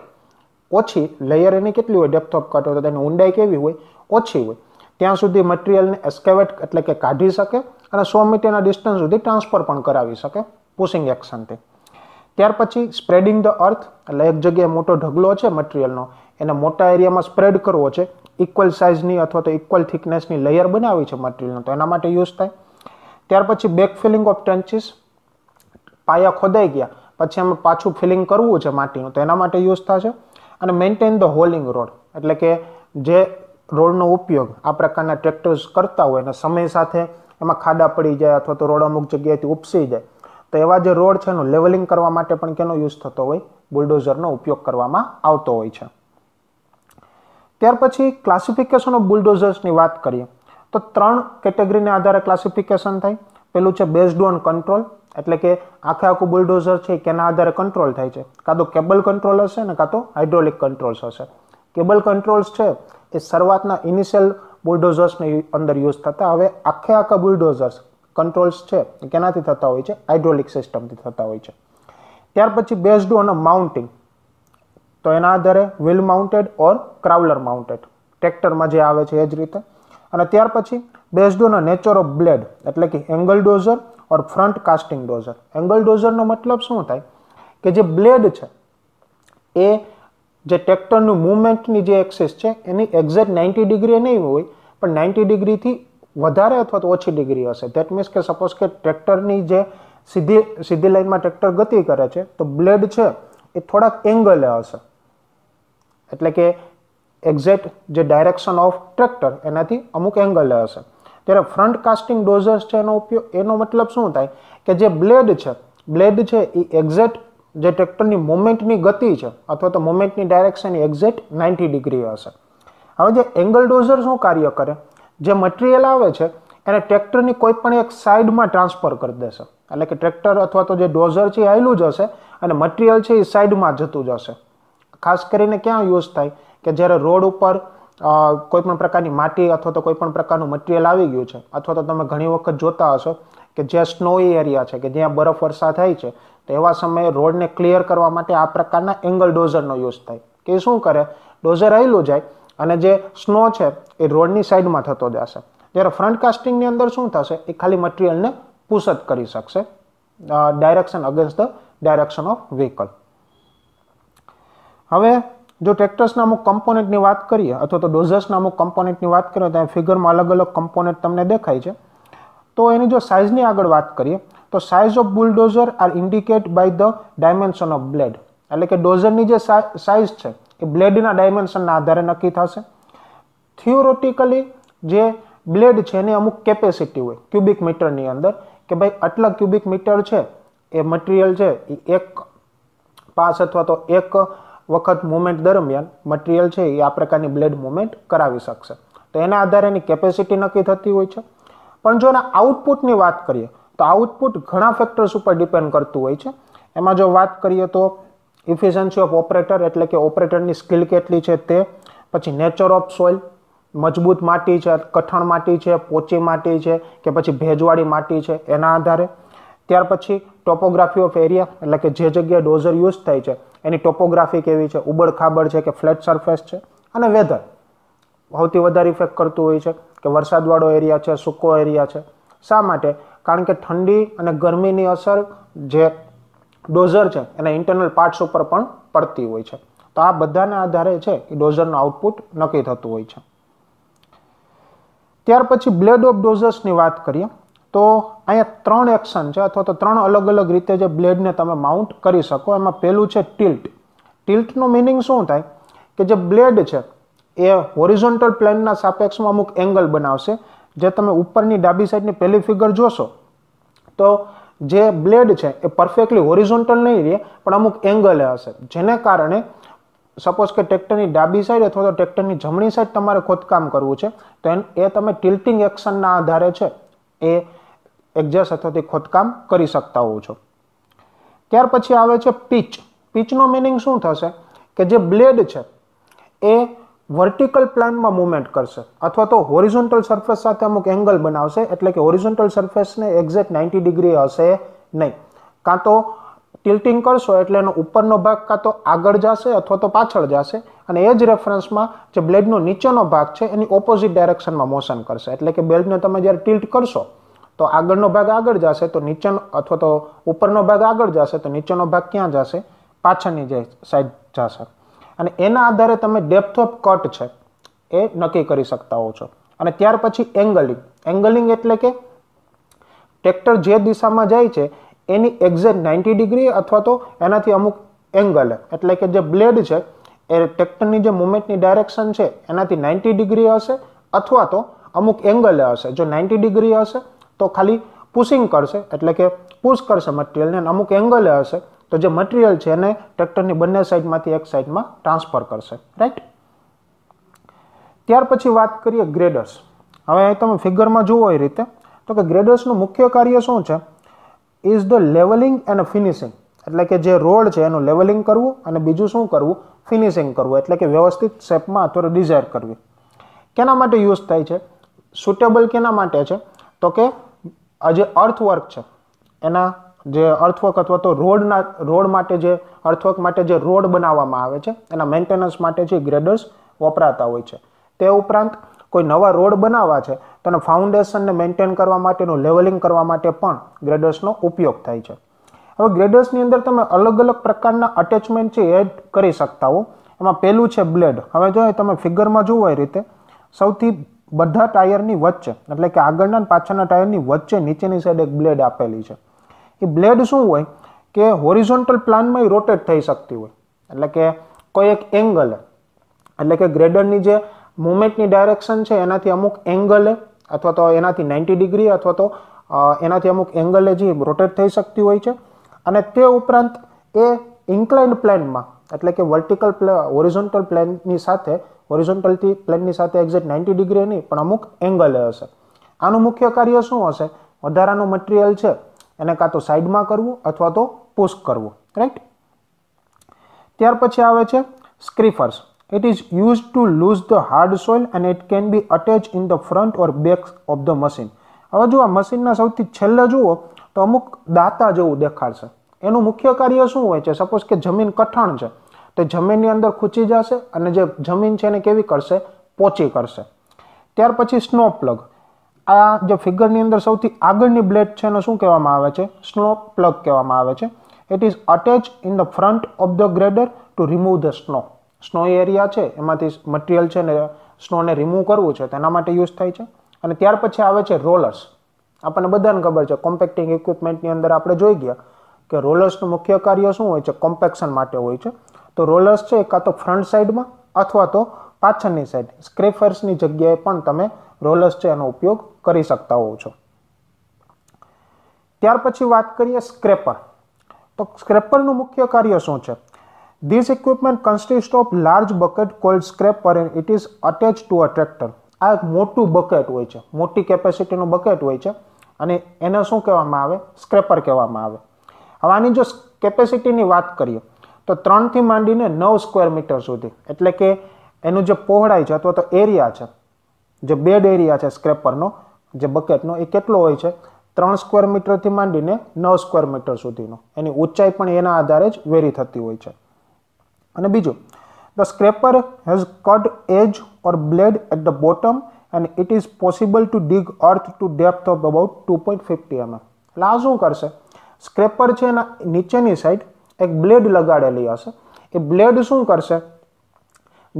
ઓછી લેયર એની કેટલી હોય ડેપ્થ ઓફ કટ હોય તો તેની ઊંડાઈ કેવી હોય ઓછી હોય ત્યાં સુધી મટીરિયલને એસ્કેવેટ એટલે કે કાઢી શકે અને સો મીટરના ડિસ્ટન્સ સુધી ટ્રાન્સફર પણ કરાવી શકે પુશિંગ એક્શનથી ત્યાર પછી સ્પ્રેડિંગ ધ અર્થ એટલે એક જગ્યાએ મોટો ઢગલો છે મટીરિયલનો એને મોટા એરિયામાં સ્પ્રેડ કરવો છે ઇક્વલ સાઇઝની અથવા તો ઇક્વલ થિકનેસની લેયર બનાવી છે મટીરિયલનો તો એના માટે યુઝ થાય ત્યાર પછી બેક ફિલિંગ ઓફ ટ્રેન્ચીસ પાયા ખોદાઈ ગયા પછી એમાં પાછું ફિલિંગ કરવું છે માટીનું તો એના માટે યુઝ થશે અને મેન્ટેન ધ હોલિંગ રોડ એટલે કે જે રોડનો ઉપયોગ આ પ્રકારના ટ્રેક્ટર્સ કરતા હોય અને સમય સાથે એમાં ખાડા પડી જાય અથવા તો રોડ અમુક જગ્યાએથી ઉપસી જાય તો એવા જે રોડ છે એનું લેવલિંગ કરવા માટે પણ કેનો યુઝ થતો હોય બુલડોઝરનો ઉપયોગ કરવામાં આવતો હોય છે ત્યાર પછી ક્લાસિફિકેશન ઓફ બુલડોઝર્સની વાત કરીએ તો ત્રણ કેટેગરીને આધારે ક્લાસિફિકેશન થાય પેલું છે બેઝડ ઓન કંટ્રોલ એટલે કે આખે આખું બુલડોઝર છે કેના આધારે કંટ્રોલ થાય છે કાં તો કેબલ કંટ્રોલ હશે ને કાં તો હાઇડ્રોલિક કંટ્રોલ્સ હશે કેબલ કંટ્રોલ્સ છે એ શરૂઆતના ઇનિશિયલ બુલડોઝર્સની અંદર યુઝ થતા હવે આખે આખા બુલડોઝર્સ કંટ્રોલ્સ છે કેનાથી થતા હોય છે હાઇડ્રોલિક સિસ્ટમથી થતા હોય છે ત્યાર પછી બેઝડ ઓન માઉન્ટિંગ તો એના આધારે wheel mounted or crawler mounted ટ્રેક્ટરમાં જે આવે છે એ જ રીતે અને ત્યાર પછી based on a nature of blade એટલે કે angle dozer or front casting dozer angle ડોઝરનો મતલબ શું થાય કે જે બ્લેડ છે એ જે ટ્રેક્ટરનું મૂવમેન્ટની જે એક્સિસ છે એની એક્ઝેક્ટ નાઇન્ટી ડિગ્રી નહીં હોય પણ નાઇન્ટી ડિગ્રીથી વધારે અથવા તો ઓછી ડિગ્રી હશે ધેટ મીન્સ કે સપોઝ કે ટ્રેક્ટરની જે સીધી સીધી લાઇનમાં ટ્રેક્ટર ગતિ કરે છે તો બ્લેડ છે એ થોડાક એંગલે હશે એટલે કે એક્ઝેક્ટ જે ડાયરેક્શન ઓફ ટ્રેક્ટર એનાથી અમુક એંગલે હશે ત્યારે ફ્રન્ટ કાસ્ટિંગ ડોઝર્સ છે એનો ઉપયોગ એનો મતલબ શું થાય કે જે બ્લેડ છે બ્લેડ છે એ એક્ઝેક્ટ જે ટ્રેક્ટરની મોમેન્ટની ગતિ છે અથવા તો મોમેન્ટની ડાયરેક્શન એક્ઝેક્ટ નાઇન્ટી ડિગ્રી હશે હવે જે એંગલ ડોઝર શું કાર્ય કરે જે મટીરિયલ આવે છે એને ટ્રેક્ટરની કોઈ પણ એક સાઈડમાં ટ્રાન્સફર કરી દેશે એટલે કે ટ્રેક્ટર અથવા તો જે ડોઝર છે એ આવેલું જ હશે અને મટીરિયલ છે એ સાઈડમાં જતું જશે ખાસ કરીને ક્યાં યુઝ થાય કે જ્યારે રોડ ઉપર કોઈ પણ પ્રકારની માટી અથવા તો કોઈ પણ પ્રકારનું મટીરિયલ આવી ગયું છે અથવા તો તમે ઘણી વખત જોતા હશો કે જ્યાં સ્નોઈ એરિયા છે કે જ્યાં બરફ વર્ષા થાય છે તો એવા સમયે રોડને ક્લિયર કરવા માટે આ પ્રકારના એંગલ ડોઝરનો યુઝ થાય કે શું કરે ડોઝર હયેલું જાય અને જે સ્નો છે એ રોડની સાઈડમાં થતો જશે જ્યારે ફ્રન્ટ કાસ્ટિંગની અંદર શું થશે એ ખાલી મટીરિયલને પુસત કરી શકશે direction against the direction of vehicle હવે જો ટ્રેક્ટર્સના અમુક કમ્પોનેન્ટની વાત કરીએ અથવા તો ડોઝર્સના અમુક કમ્પોનેન્ટની વાત કરીએ તો ફિગરમાં અલગ અલગ કમ્પોનેન્ટ તમને દેખાય છે તો એની જો સાઇઝની આગળ વાત કરીએ તો size of bulldozer are indicate by the dimension of blade એટલે કે ડોઝરની જે સાઇઝ છે એ બ્લેડના ડાયમેન્શનના આધારે નક્કી થશે થિયોરોટિકલી જે બ્લેડ છે એની અમુક કેપેસિટી હોય ક્યુબિક મીટરની અંદર કે ભાઈ આટલા ક્યુબિક મીટર છે એ મટીરિયલ છે એ એક પાસ અથવા તો એક વખત મુમેન્ટ દરમિયાન મટીરિયલ છે એ આ પ્રકારની બ્લેડ મુમેન્ટ કરાવી શકશે તો એના આધારે એની કેપેસિટી નક્કી થતી હોય છે પણ જો એના આઉટપુટની વાત કરીએ તો આઉટપુટ ઘણા ફેક્ટર્સ ઉપર ડિપેન્ડ કરતું હોય છે એમાં જો વાત કરીએ તો ઇફિશિયન્સી ઓફ ઓપરેટર એટલે કે ઓપરેટરની સ્કિલ કેટલી છે તે પછી નેચર ઓફ સોઇલ મજબૂત માટી છે કઠણ માટી છે પોચી માટી છે કે પછી ભેજવાળી માટી છે એના આધારે ત્યાર પછી ટોપોગ્રાફી ઓફ એરિયા એટલે કે જે જગ્યાએ ડોઝર યુઝ થાય છે એની ટોપોગ્રાફી કેવી છે ઉબડ ખાબડ છે કે ફ્લેટ સરફેસ છે અને વેધર સૌથી વધારે ઇફેક્ટ કરતું હોય છે કે વરસાદવાળો એરિયા છે સૂકો એરિયા છે શા માટે કારણ કે ઠંડી અને ગરમીની અસર જે ડોઝર છે એના ઇન્ટરનલ પાર્ટ્સ ઉપર પણ પડતી હોય છે તો આ બધાના આધારે છે એ ડોઝરનું આઉટપુટ નક્કી થતું હોય છે ત્યાર પછી બ્લેડ ઓફ ડોઝર્સની વાત કરીએ તો અહીંયા ત્રણ એક્શન છે અથવા તો ત્રણ અલગ અલગ રીતે જે બ્લેડને તમે માઉન્ટ કરી શકો એમાં પહેલું છે ટિલ્ટ ટિલ્ટનું મિનિંગ શું થાય કે જે બ્લેડ છે એ હોરિઝોન્ટલ પ્લેનના સાપેક્ષમાં અમુક એંગલ બનાવશે જે તમે ઉપરની ડાબી સાઈડની પહેલી ફિગર જોશો તો જે બ્લેડ છે એ પરફેક્ટલી હોરિઝોન્ટલ નહીં રહે પણ અમુક એંગલે હશે જેને કારણે સપોઝ કે ટ્રેક્ટરની ડાબી સાઈડ અથવા તો ટ્રેક્ટરની જમણી સાઈડ તમારે ખોદકામ કરવું છે તો એ તમે ટિલ્ટિંગ એક્શનના આધારે છે એ એક્ઝેસ અથવાથી ખોદકામ કરી શકતા હોવ છો ત્યાર પછી આવે છે પીચ પીચનો મિનિંગ શું થશે કે જે બ્લેડ છે એ વર્ટિકલ પ્લાનમાં મૂવમેન્ટ કરશે અથવા તો હોરિઝોન્ટલ સરફેસ સાથે અમુક એંગલ બનાવશે એટલે કે હોરિઝોન્ટલ સરફેસને એક્ઝેક્ટ નાઇન્ટી ડિગ્રી હશે નહીં કાં તો ટિલ્ટિંગ કરશો એટલે એનો ઉપરનો ભાગ કાં તો આગળ જશે અથવા તો પાછળ જશે અને એ જ રેફરન્સમાં જે બ્લેડનો નીચેનો ભાગ છે એની ઓપોઝિટ ડાયરેક્શનમાં મોશન કરશે એટલે કે બેલ્ટને તમે જ્યારે ટિલ્ટ કરશો તો આગળનો ભાગ આગળ જશે તો નીચેનો અથવા તો ઉપરનો ભાગ આગળ જશે તો નીચેનો ભાગ ક્યાં જશે પાછળની જે સાઈડ જશે અને એના આધારે તમે ડેપ્થ ઓફ કટ છે એ નક્કી કરી શકતા હો છો અને ત્યાર પછી એંગલિંગ એંગલિંગ એટલે કે ટ્રેક્ટર જે દિશામાં જાય છે એની એક્ઝેક્ટ નાઇન્ટી ડિગ્રી અથવા તો એનાથી અમુક એંગલ એટલે કે જે બ્લેડ છે એ ટ્રેક્ટરની જે મુવમેન્ટની ડાયરેક્શન છે એનાથી નાઇન્ટી ડિગ્રી હશે અથવા તો અમુક એંગલ હશે જો નાઇન્ટી ડિગ્રી હશે તો ખાલી પુશિંગ કરશે એટલે કે પુશ કરશે મટીરિયલને અમુક એંગલે હશે તો જે મટીરિયલ છે એને ટ્રેક્ટરની બંને સાઈડમાંથી એક સાઈડમાં ટ્રાન્સફર કરશે રાઈટ ત્યાર પછી વાત કરીએ ગ્રેડર્સ હવે તમે ફિગરમાં જુઓ એ રીતે તો કે ગ્રેડર્સનું મુખ્ય કાર્ય શું છે is the levelling and finishing એટલે કે જે રોડ છે એનું લેવલિંગ કરવું અને બીજું શું કરવું ફિનિશિંગ કરવું એટલે કે વ્યવસ્થિત શેપમાં અથવા ડિઝાયર કરવી કેના માટે યુઝ થાય છે સુટેબલ કેના માટે છે તો કે આ જે અર્થવર્ક છે એના જે અર્થવર્ક અથવા તો રોડના રોડ માટે જે અર્થવર્ક માટે જે રોડ બનાવવામાં આવે છે એના મેન્ટેનન્સ માટે જે ગ્રેડર્સ વપરાતા હોય છે તે ઉપરાંત કોઈ નવા રોડ બનાવવા છે તો એના ફાઉન્ડેશનને મેન્ટેન કરવા માટેનું લેવલિંગ કરવા માટે પણ ગ્રેડર્સનો ઉપયોગ થાય છે હવે ગ્રેડર્સની અંદર તમે અલગ અલગ પ્રકારના અટેચમેન્ટ છે એડ કરી શકતા હો એમાં પહેલું છે બ્લેડ હવે જો તમે ફિગરમાં જુઓ એ રીતે સૌથી બધા ટાયરની વચ્ચે એટલે કે આગળના અને પાછળના ટાયરની વચ્ચે નીચેની સાઈડ એક બ્લેડ આપેલી છે એ બ્લેડ શું હોય કે હોરિઝોન્ટલ પ્લાનમાં એ રોટેટ થઈ શકતી હોય એટલે કે કોઈ એક એંગલે એટલે કે ગ્રેડરની જે મુમેન્ટની ડાયરેક્શન છે એનાથી અમુક એંગલે અથવા તો એનાથી નાઇન્ટી ડિગ્રી અથવા તો એનાથી અમુક એંગલે જે રોટેટ થઈ શકતી હોય છે અને તે ઉપરાંત એ ઇન્ક્લાઇન્ડ પ્લેનમાં એટલે કે વર્ટિકલ પ્લે હોરિઝોન્ટલ પ્લેનની સાથે હોરિઝોન્ટલથી પ્લેનની સાથે એક્ઝેક્ટ નાઇન્ટી ડિગ્રી નહીં પણ અમુક એંગલે હશે આનું મુખ્ય કાર્ય શું હશે વધારાનું મટીરિયલ છે એને કાં તો સાઈડમાં કરવું અથવા તો પુશ કરવું રાઈટ ત્યાર પછી આવે છે scarifiers it is use to loose the hard soil and it can be attach in the front or back of the machine હવે જો આ મશીનના સૌથી છેલ્લે જુઓ તો અમુક દાંતા જેવું દેખાડશે એનું મુખ્ય કાર્ય શું હોય છે સપોઝ કે જમીન કઠણ છે તે જમીનની અંદર ખૂંચી જશે અને જે જમીન છે એને કેવી કરશે પોચી કરશે ત્યાર પછી સ્નો પ્લગ આ જે ફિગરની અંદર સૌથી આગળની બ્લેડ છે એને શું કહેવામાં આવે છે સ્નો પ્લગ કહેવામાં આવે છે it is attach in the front of the grader to remove the snow snow area છે એમાંથી મટીરિયલ છે ને સ્નોને રિમૂવ કરવું છે તેના માટે યુઝ થાય છે અને ત્યાર પછી આવે છે રોલર્સ આપણને બધાને ખબર છે કોમ્પેક્ટિંગ ઇક્વિપમેન્ટની અંદર આપણે જોઈ ગયા કે રોલર્સનું મુખ્ય કાર્ય શું હોય છે કોમ્પેક્શન માટે હોય છે તો રોલર્સ છે એ કાં તો ફ્રન્ટ સાઈડમાં અથવા તો પાછળની સાઈડ સ્ક્રેફર્સની જગ્યાએ પણ તમે રોલર્સ છે એનો ઉપયોગ કરી શકતા હોવ છો ત્યાર પછી વાત કરીએ સ્ક્રેપર તો સ્ક્રેપરનું મુખ્ય કાર્ય શું છે this equipment consist of large bucket called scraper and it is attach to a tractor આ એક મોટું બકેટ હોય છે મોટી કેપેસિટીનું બકેટ હોય છે અને એને શું કહેવામાં આવે સ્ક્રેપર કહેવામાં આવે હવે આની જો કેપેસિટીની વાત કરીએ તો ત્રણથી માંડીને નવ સ્કવેર મીટર સુધી એટલે કે એનું જે પહોળાઈ છે અથવા તો એરિયા છે જે બેડ એરિયા છે સ્ક્રેપરનો જે બકેટનો એ કેટલો હોય છે ત્રણ સ્ક્વેર મીટરથી માંડીને નવ સ્ક્વેર મીટર સુધીનો એની ઊંચાઈ પણ એના આધારે જ વેરી થતી હોય છે અને બીજું the scraper has cut edge or blade at the bottom and it is possible to dig earth to depth of about two point fifty m એટલે આ શું કરશે સ્ક્રેપર છે એના નીચેની સાઈડ એક બ્લેડ લગાડેલી હશે એ બ્લેડ શું કરશે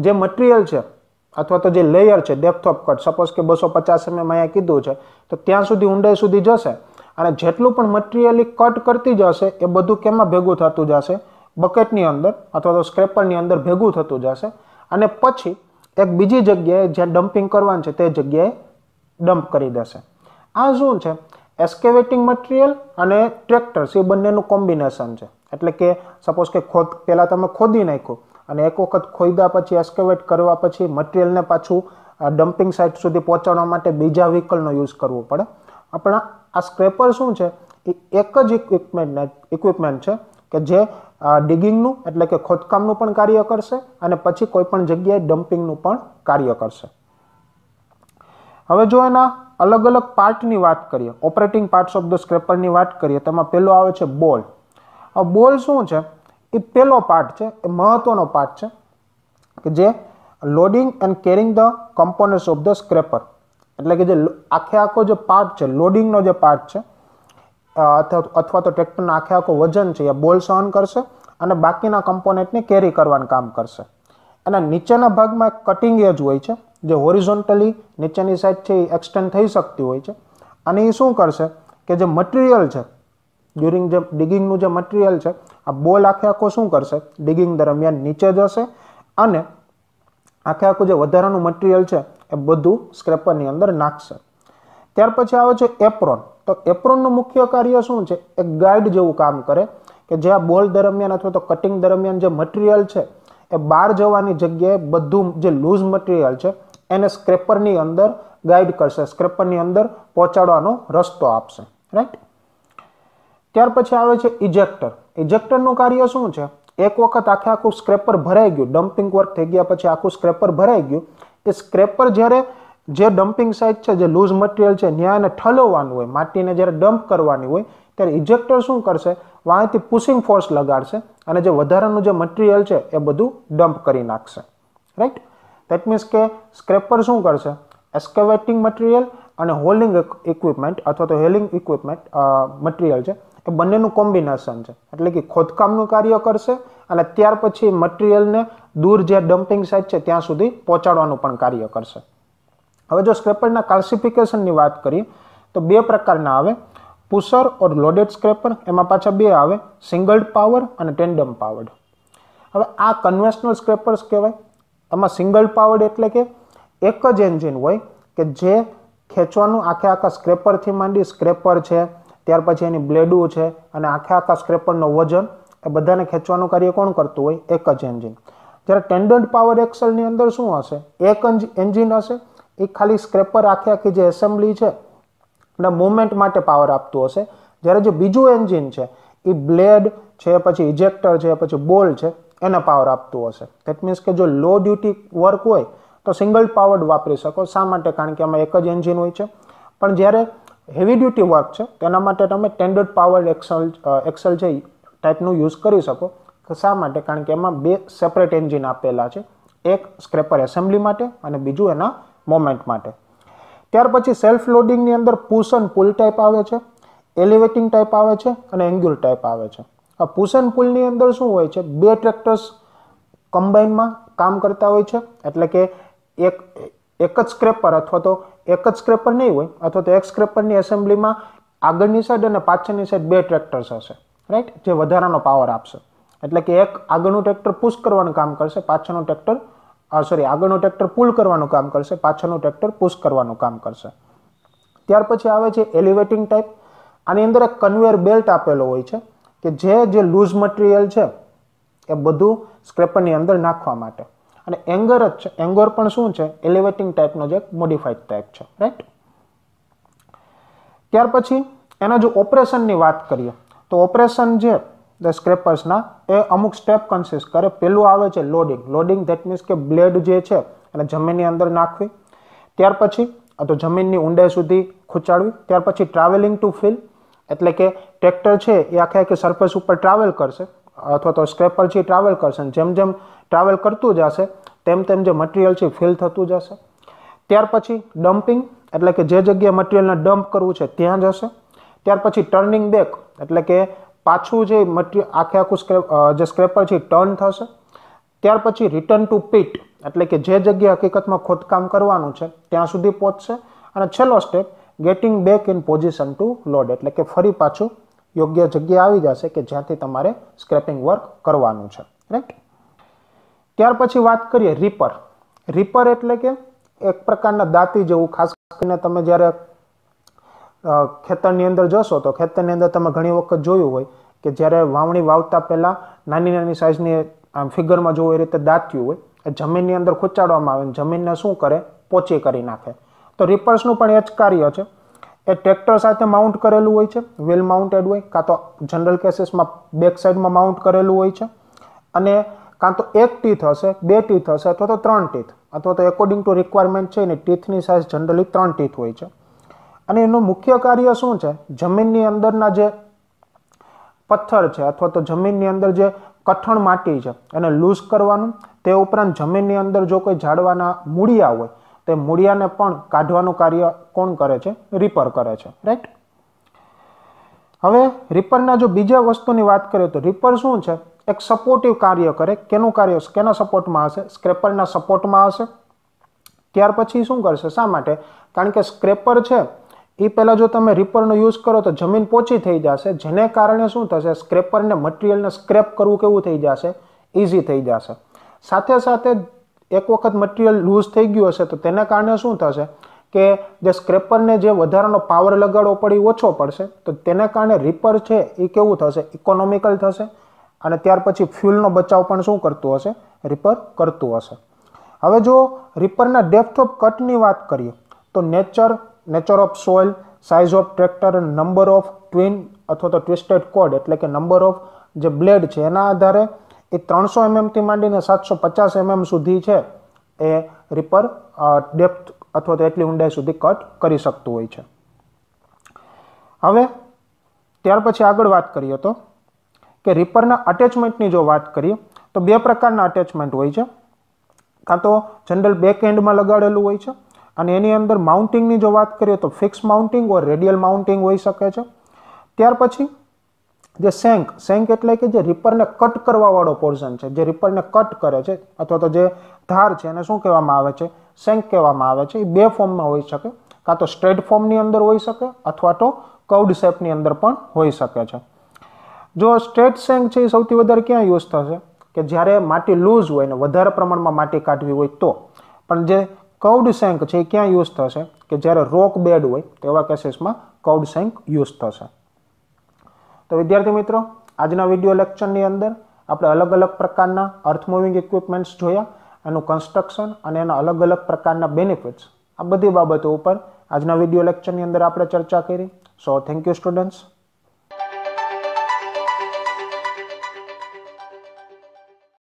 જે મટીરિયલ છે અથવા તો જે લેયર છે ડેપ્થ ઓફ કટ સપોઝ કે બસો પચાસ એમએમ mm અહીંયા કીધું છે તો ત્યાં સુધી ઊંડાઈ સુધી જશે અને જેટલું પણ મટીરિયલી કટ કરતી જશે એ બધું કેમાં ભેગું થતું જશે બકેટની અંદર અથવા તો સ્ક્રેપરની અંદર ભેગું થતું જશે અને પછી એક બીજી જગ્યાએ જ્યાં ડમ્પિંગ કરવાનું છે તે જગ્યાએ ડમ્પ કરી દેશે આ શું છે એસ્કેવેટિંગ મટીરિયલ અને ટ્રેક્ટર્સ એ બંનેનું કોમ્બિનેશન છે એટલે કે સપોઝ કે ખોદ પહેલાં તમે ખોદી નાખો અને એક વખત ખોદ્યા પછી એસ્કેવેટ કરવા પછી મટીરિયલને પાછું ડમ્પિંગ સાઇટ સુધી પહોંચાડવા માટે બીજા વ્હીકલનો યુઝ કરવો પડે પણ આ સ્ક્રેપર શું છે એ એક જ ઇક્વિપમેન્ટ ઇક્વિપમેન્ટ છે કે જે ડિગિંગનું એટલે કે ખોદકામનું પણ કાર્ય કરશે અને પછી કોઈપણ જગ્યાએ ડમ્પિંગનું પણ કાર્ય કરશે હવે જો એના અલગ અલગ પાર્ટની વાત કરીએ ઓપરેટિંગ પાર્ટ્સ ઓફ ધ સ્ક્રેપરની વાત કરીએ તેમાં પહેલો આવે છે બોલ આ બોલ શું છે એ પહેલો પાર્ટ છે એ મહત્વનો પાર્ટ છે કે જે loading and carrying the components of the scraper એટલે કે જે આખે આખો જે પાર્ટ છે લોડિંગનો જે પાર્ટ છે અથવા તો ટ્રેક્ટરનો આખે આખો વજન છે એ બોલ સહન કરશે અને બાકીના કમ્પોનેન્ટને કેરી કરવાનું કામ કરશે એના નીચેના ભાગમાં કટિંગ એજ હોય છે જે હોરિઝોન્ટલી નીચેની સાઈડ છે એ એક્સટેન્ડ થઈ શકતી હોય છે અને એ શું કરશે કે જે મટીરિયલ છે ડ્યુરિંગ જે ડિગિંગનું જે મટીરિયલ છે આ બોલ આખે આખો શું કરશે ડિગિંગ દરમિયાન નીચે જશે અને આખે આખું જે વધારાનું મટીરિયલ છે એ બધું સ્ક્રેપરની અંદર નાખશે ત્યાર પછી આવે છે એપ્રોન તો એપ્રોનનું મુખ્ય કાર્ય શું છે એક ગાઈડ જેવું કામ કરે કે જે આ બોલ દરમિયાન અથવા તો કટિંગ દરમિયાન જે મટીરિયલ છે એ બહાર જવાની જગ્યાએ બધું જે લૂઝ મટીરિયલ છે એને સ્ક્રેપરની અંદર ગાઈડ કરશે સ્ક્રેપરની અંદર પહોંચાડવાનો રસ્તો આપશે રાઈટ ત્યાર પછી આવે છે ઇજેક્ટર ઇજેક્ટરનું કાર્ય શું છે એક વખત આખે આખું સ્ક્રેપર ભરાઈ ગયું ડમ્પિંગ વર્ક થઈ ગયા પછી આખું સ્ક્રેપર ભરાઈ ગયું એ સ્ક્રેપર જ્યારે જે ડમ્પિંગ સાઇટ છે જે લૂઝ મટીરિયલ છે ન્યાયને ઠલવવાનું હોય માટીને જ્યારે ડમ્પ કરવાની હોય ત્યારે ઇજેક્ટર શું કરશે વાંયથી પુશિંગ ફોર્સ લગાડશે અને જે વધારાનું જે મટીરિયલ છે એ બધું ડમ્પ કરી નાખશે રાઈટ દેટ મીન્સ કે સ્ક્રેપર શું કરશે એસ્કેવેટિંગ મટીરિયલ અને હોલિંગ ઇક્વિપમેન્ટ અથવા તો હેલિંગ ઇક્વિપમેન્ટ મટીરિયલ છે એ બંનેનું કોમ્બિનેશન છે એટલે કે ખોદકામનું કાર્ય કરશે અને ત્યાર પછી મટીરિયલને દૂર જે ડમ્પિંગ સાઇટ છે ત્યાં સુધી પહોંચાડવાનું પણ કાર્ય કરશે હવે જો સ્ક્રેપરના ક્લાસિફિકેશનની વાત કરીએ તો બે પ્રકારના આવે પુસર ઓર લોડેડ સ્ક્રેપર એમાં પાછા બે આવે સિંગલ પાવર અને ટેન્ડમ પાવર્ડ હવે આ કન્વેશનલ સ્ક્રેપર્સ કહેવાય એમાં સિંગલ પાવર્ડ એટલે કે એક જ એન્જિન હોય કે જે ખેંચવાનું આખે આખા સ્ક્રેપરથી માંડી સ્ક્રેપર છે ત્યાર પછી એની બ્લેડું છે અને આખે આખા સ્ક્રેપરનો વજન એ બધાને ખેંચવાનું કાર્ય કોણ કરતું હોય એક જ એન્જિન જ્યારે ટેન્ડન્ટ પાવર એક્સલની અંદર શું હશે એક એન્જિન હશે એ ખાલી સ્ક્રેપર આખે આખી જે એસેમ્બલી છે અને મૂવમેન્ટ માટે પાવર આપતું હશે જ્યારે જે બીજું એન્જિન છે એ બ્લેડ છે પછી ઇજેક્ટર છે પછી બોલ છે એને પાવર આપતું હશે દેટ મીન્સ કે જો લો ડ્યુટી વર્ક હોય તો સિંગલ પાવર્ડ વાપરી શકો શા માટે કારણ કે આમાં એક જ એન્જિન હોય છે પણ જ્યારે હેવી ડ્યુટી વર્ક છે તેના માટે તમે ટેન્ડર્ડ પાવર એક્સલ એક્સલ જે ટાઈપનું યુઝ કરી શકો શા માટે કારણ કે એમાં બે સેપરેટ એન્જિન આપેલા છે એક સ્ક્રેપર એસેમ્બલી માટે અને બીજું એના મોમેન્ટ માટે ત્યાર પછી સેલ્ફ લોડિંગની અંદર પુશ અને પુલ ટાઈપ આવે છે એલિવેટિંગ ટાઈપ આવે છે અને એન્ગ્યુલ ટાઈપ આવે છે આ પુશ એન્ડ પુલની અંદર શું હોય છે બે ટ્રેક્ટર્સ કમ્બાઇનમાં કામ કરતા હોય છે એટલે કે એક એક જ સ્ક્રેપર અથવા તો એક જ સ્ક્રેપર નહીં હોય અથવા તો એક સ્ક્રેપરની એસેમ્બલીમાં આગળની સાઈડ અને પાછળની સાઈડ બે ટ્રેક્ટર્સ હશે રાઈટ જે વધારાનો પાવર આપશે એટલે કે એક આગળનું ટ્રેક્ટર પુશ કરવાનું કામ કરશે પાછળનું ટ્રેક્ટર સોરી આગળનું ટ્રેક્ટર પુલ કરવાનું કામ કરશે પાછળનું ટ્રેક્ટર પુશ કરવાનું કામ કરશે ત્યાર પછી આવે છે એલિવેટિંગ ટાઈપ આની અંદર એક કન્વેયર બેલ્ટ આપેલો હોય છે કે જે જે લૂઝ મટીરિયલ છે એ બધું સ્ક્રેપરની અંદર નાખવા માટે અને એંગર જ છે એંગોર પણ શું છે એલિવેટિંગ ટાઈપનો જે મોડિફાઈડ ટાઈપ છે રાઈટ ત્યાર પછી એના જો ઓપરેશનની વાત કરીએ તો ઓપરેશન જે ધ સ્ક્રેપર્સના એ અમુક સ્ટેપ કન્સિસ્ટ કરે પેલું આવે છે લોડિંગ લોડિંગ ધેટ મીન્સ કે બ્લેડ જે છે એને જમીનની અંદર નાખવી ત્યાર પછી તો જમીનની ઊંડાઈ સુધી ખૂંચાડવી ત્યાર પછી ટ્રાવેલિંગ ટુ ફિલ એટલે કે ટ્રેક્ટર છે એ આખે આખી સરફેસ ઉપર ટ્રાવેલ કરશે અથવા તો સ્ક્રેપ છે ટ્રાવેલ કરશે જેમ જેમ ટ્રાવેલ કરતું જશે તેમ તેમ જે મટીરિયલ છે ફિલ થતું જશે ત્યાર પછી ડમ્પિંગ એટલે કે જે જગ્યાએ મટીરિયલને ડમ્પ કરવું છે ત્યાં જશે ત્યાર પછી ટર્નિંગ બેક એટલે કે પાછું જે મટીરિયલ આખે આખું સ્ક્રેપ જે સ્ક્રેપર છે ટર્ન થશે ત્યાર પછી રિટર્ન ટુ પીટ એટલે કે જે જગ્યાએ હકીકતમાં ખોદકામ કરવાનું છે ત્યાં સુધી પહોંચશે અને છેલ્લો step getting back in position to load એટલે કે ફરી પાછું યોગ્ય જગ્યા આવી જશે કે જ્યાંથી તમારે સ્ક્રેપિંગ વર્ક કરવાનું છે રાઈટ ત્યાર પછી વાત કરીએ રીપર રીપર એટલે કે એક પ્રકારના દાંતી જેવું ખાસ કરીને તમે જ્યારે ખેતરની અંદર જશો તો ખેતરની અંદર તમે ઘણી વખત જોયું હોય કે જ્યારે વાવણી વાવતા પહેલાં નાની નાની સાઇઝની આમ ફિગરમાં જોવું એ રીતે દાંત્યું હોય એ જમીનની અંદર ખૂંચાડવામાં આવે જમીનને શું કરે પોચી કરી નાખે તો રિપર્સનું પણ એ જ કાર્ય છે એ ટ્રેક્ટર સાથે માઉન્ટ કરેલું હોય છે વેલ માઉન્ટેડ હોય કાં તો જનરલ કેસીસમાં બેક સાઈડમાં માઉન્ટ કરેલું હોય છે અને કાં તો એક ટીથ હશે બે ટીથ હશે અથવા તો ત્રણ ટીથ અથવા તો એકોર્ડિંગ ટુ રિક્વાયરમેન્ટ છે એની ટીથની સાઇઝ જનરલી ત્રણ ટીથ હોય છે અને એનું મુખ્ય કાર્ય શું છે જમીનની અંદરના જે પથ્થર છે અથવા તો જમીનની અંદર જે કઠણ માટી છે એને લૂઝ કરવાનું તે ઉપરાંત જમીનની અંદર જો કોઈ ઝાડવાના મૂળિયા હોય તે મૂળિયાને પણ કાઢવાનું કાર્ય કોણ કરે છે રિપર કરે છે રાઈટ હવે રિપરના જો બીજા વસ્તુની વાત કરીએ તો રિપર શું છે એક સપોર્ટિવ કાર્ય કરે કેનું કાર્ય કેના સપોર્ટમાં હશે સ્ક્રેપરના સપોર્ટમાં હશે ત્યાર પછી શું કરશે શા માટે કારણ કે સ્ક્રેપર છે એ પહેલાં જો તમે રિપરનો યુઝ કરો તો જમીન પોચી થઈ જશે જેને કારણે શું થશે સ્ક્રેપરને મટીરિયલને સ્ક્રેપ કરવું કેવું થઈ જશે ઇઝી થઈ જશે સાથે સાથે એક વખત મટીરિયલ લૂઝ થઈ ગયું હશે તો તેના કારણે શું થશે કે જે સ્ક્રેપરને જે વધારાનો પાવર લગાડવો પડે એ ઓછો પડશે તો તેના કારણે રિપર છે એ કેવું થશે ઇકોનોમિકલ થશે અને ત્યાર પછી ફ્યુલનો બચાવ પણ શું કરતું હશે રિપર કરતું હશે હવે જો રિપરના ડેપ્થ ઓફ કટની વાત કરીએ તો nature nature of soil size of tractor number of twin અથવા તો ટ્વિસ્ટેડ કોડ એટલે કે નંબર ઓફ જે બ્લેડ છે એના આધારે એ ત્રણસો એમએમથી માંડીને સાતસો પચાસ એમએમ સુધી છે એ રિપર ડેપ્થ અથવા તો એટલી ઊંડાઈ સુધી કટ કરી શકતું હોય છે હવે ત્યાર પછી આગળ વાત કરીએ તો કે રિપરના અટેચમેન્ટની જો વાત કરીએ તો બે પ્રકારના અટેચમેન્ટ હોય છે કાં તો જનરલ બેક એન્ડમાં લગાડેલું હોય છે અને એની અંદર માઉન્ટિંગની જો વાત કરીએ તો fix mounting or radial mounting હોઈ શકે છે ત્યાર પછી જે સેન્ક સેન્ક એટલે કે જે રિપરને કટ કરવાવાળો પોર્ઝન છે જે રિપરને કટ કરે છે અથવા તો જે ધાર છે એને શું કહેવામાં આવે છે સેન્ક કહેવામાં આવે છે એ બે ફોર્મમાં હોઈ શકે કાં તો સ્ટ્રેટ ફોર્મની અંદર હોઈ શકે અથવા તો કવડ શેપની અંદર પણ હોઈ શકે છે જો સ્ટ્રેટ સેન્ક છે એ સૌથી વધારે ક્યાં યુઝ થશે કે જ્યારે માટી લૂઝ હોય ને વધારે પ્રમાણમાં માટી કાઢવી હોય તો પણ જે કવડ સેન્ક છે એ ક્યાં યુઝ થશે કે જ્યારે રોક બેડ હોય તેવા કેસીસમાં કવડ સેન્ક યુઝ થશે તો વિદ્યાર્થી મિત્રો આજના વિડીયો લેક્ચરની અંદર આપણે અલગ અલગ પ્રકારના અર્થ મૂવિંગ ઇક્વિપમેન્ટ્સ જોયા એનું કન્સ્ટ્રક્શન અને એના અલગ અલગ પ્રકારના બેનિફિટ્સ આ બધી બાબતો ઉપર આજના વિડીયો લેક્ચરની અંદર આપણે ચર્ચા કરી સો થેન્ક યુ સ્ટુડન્ટ્સ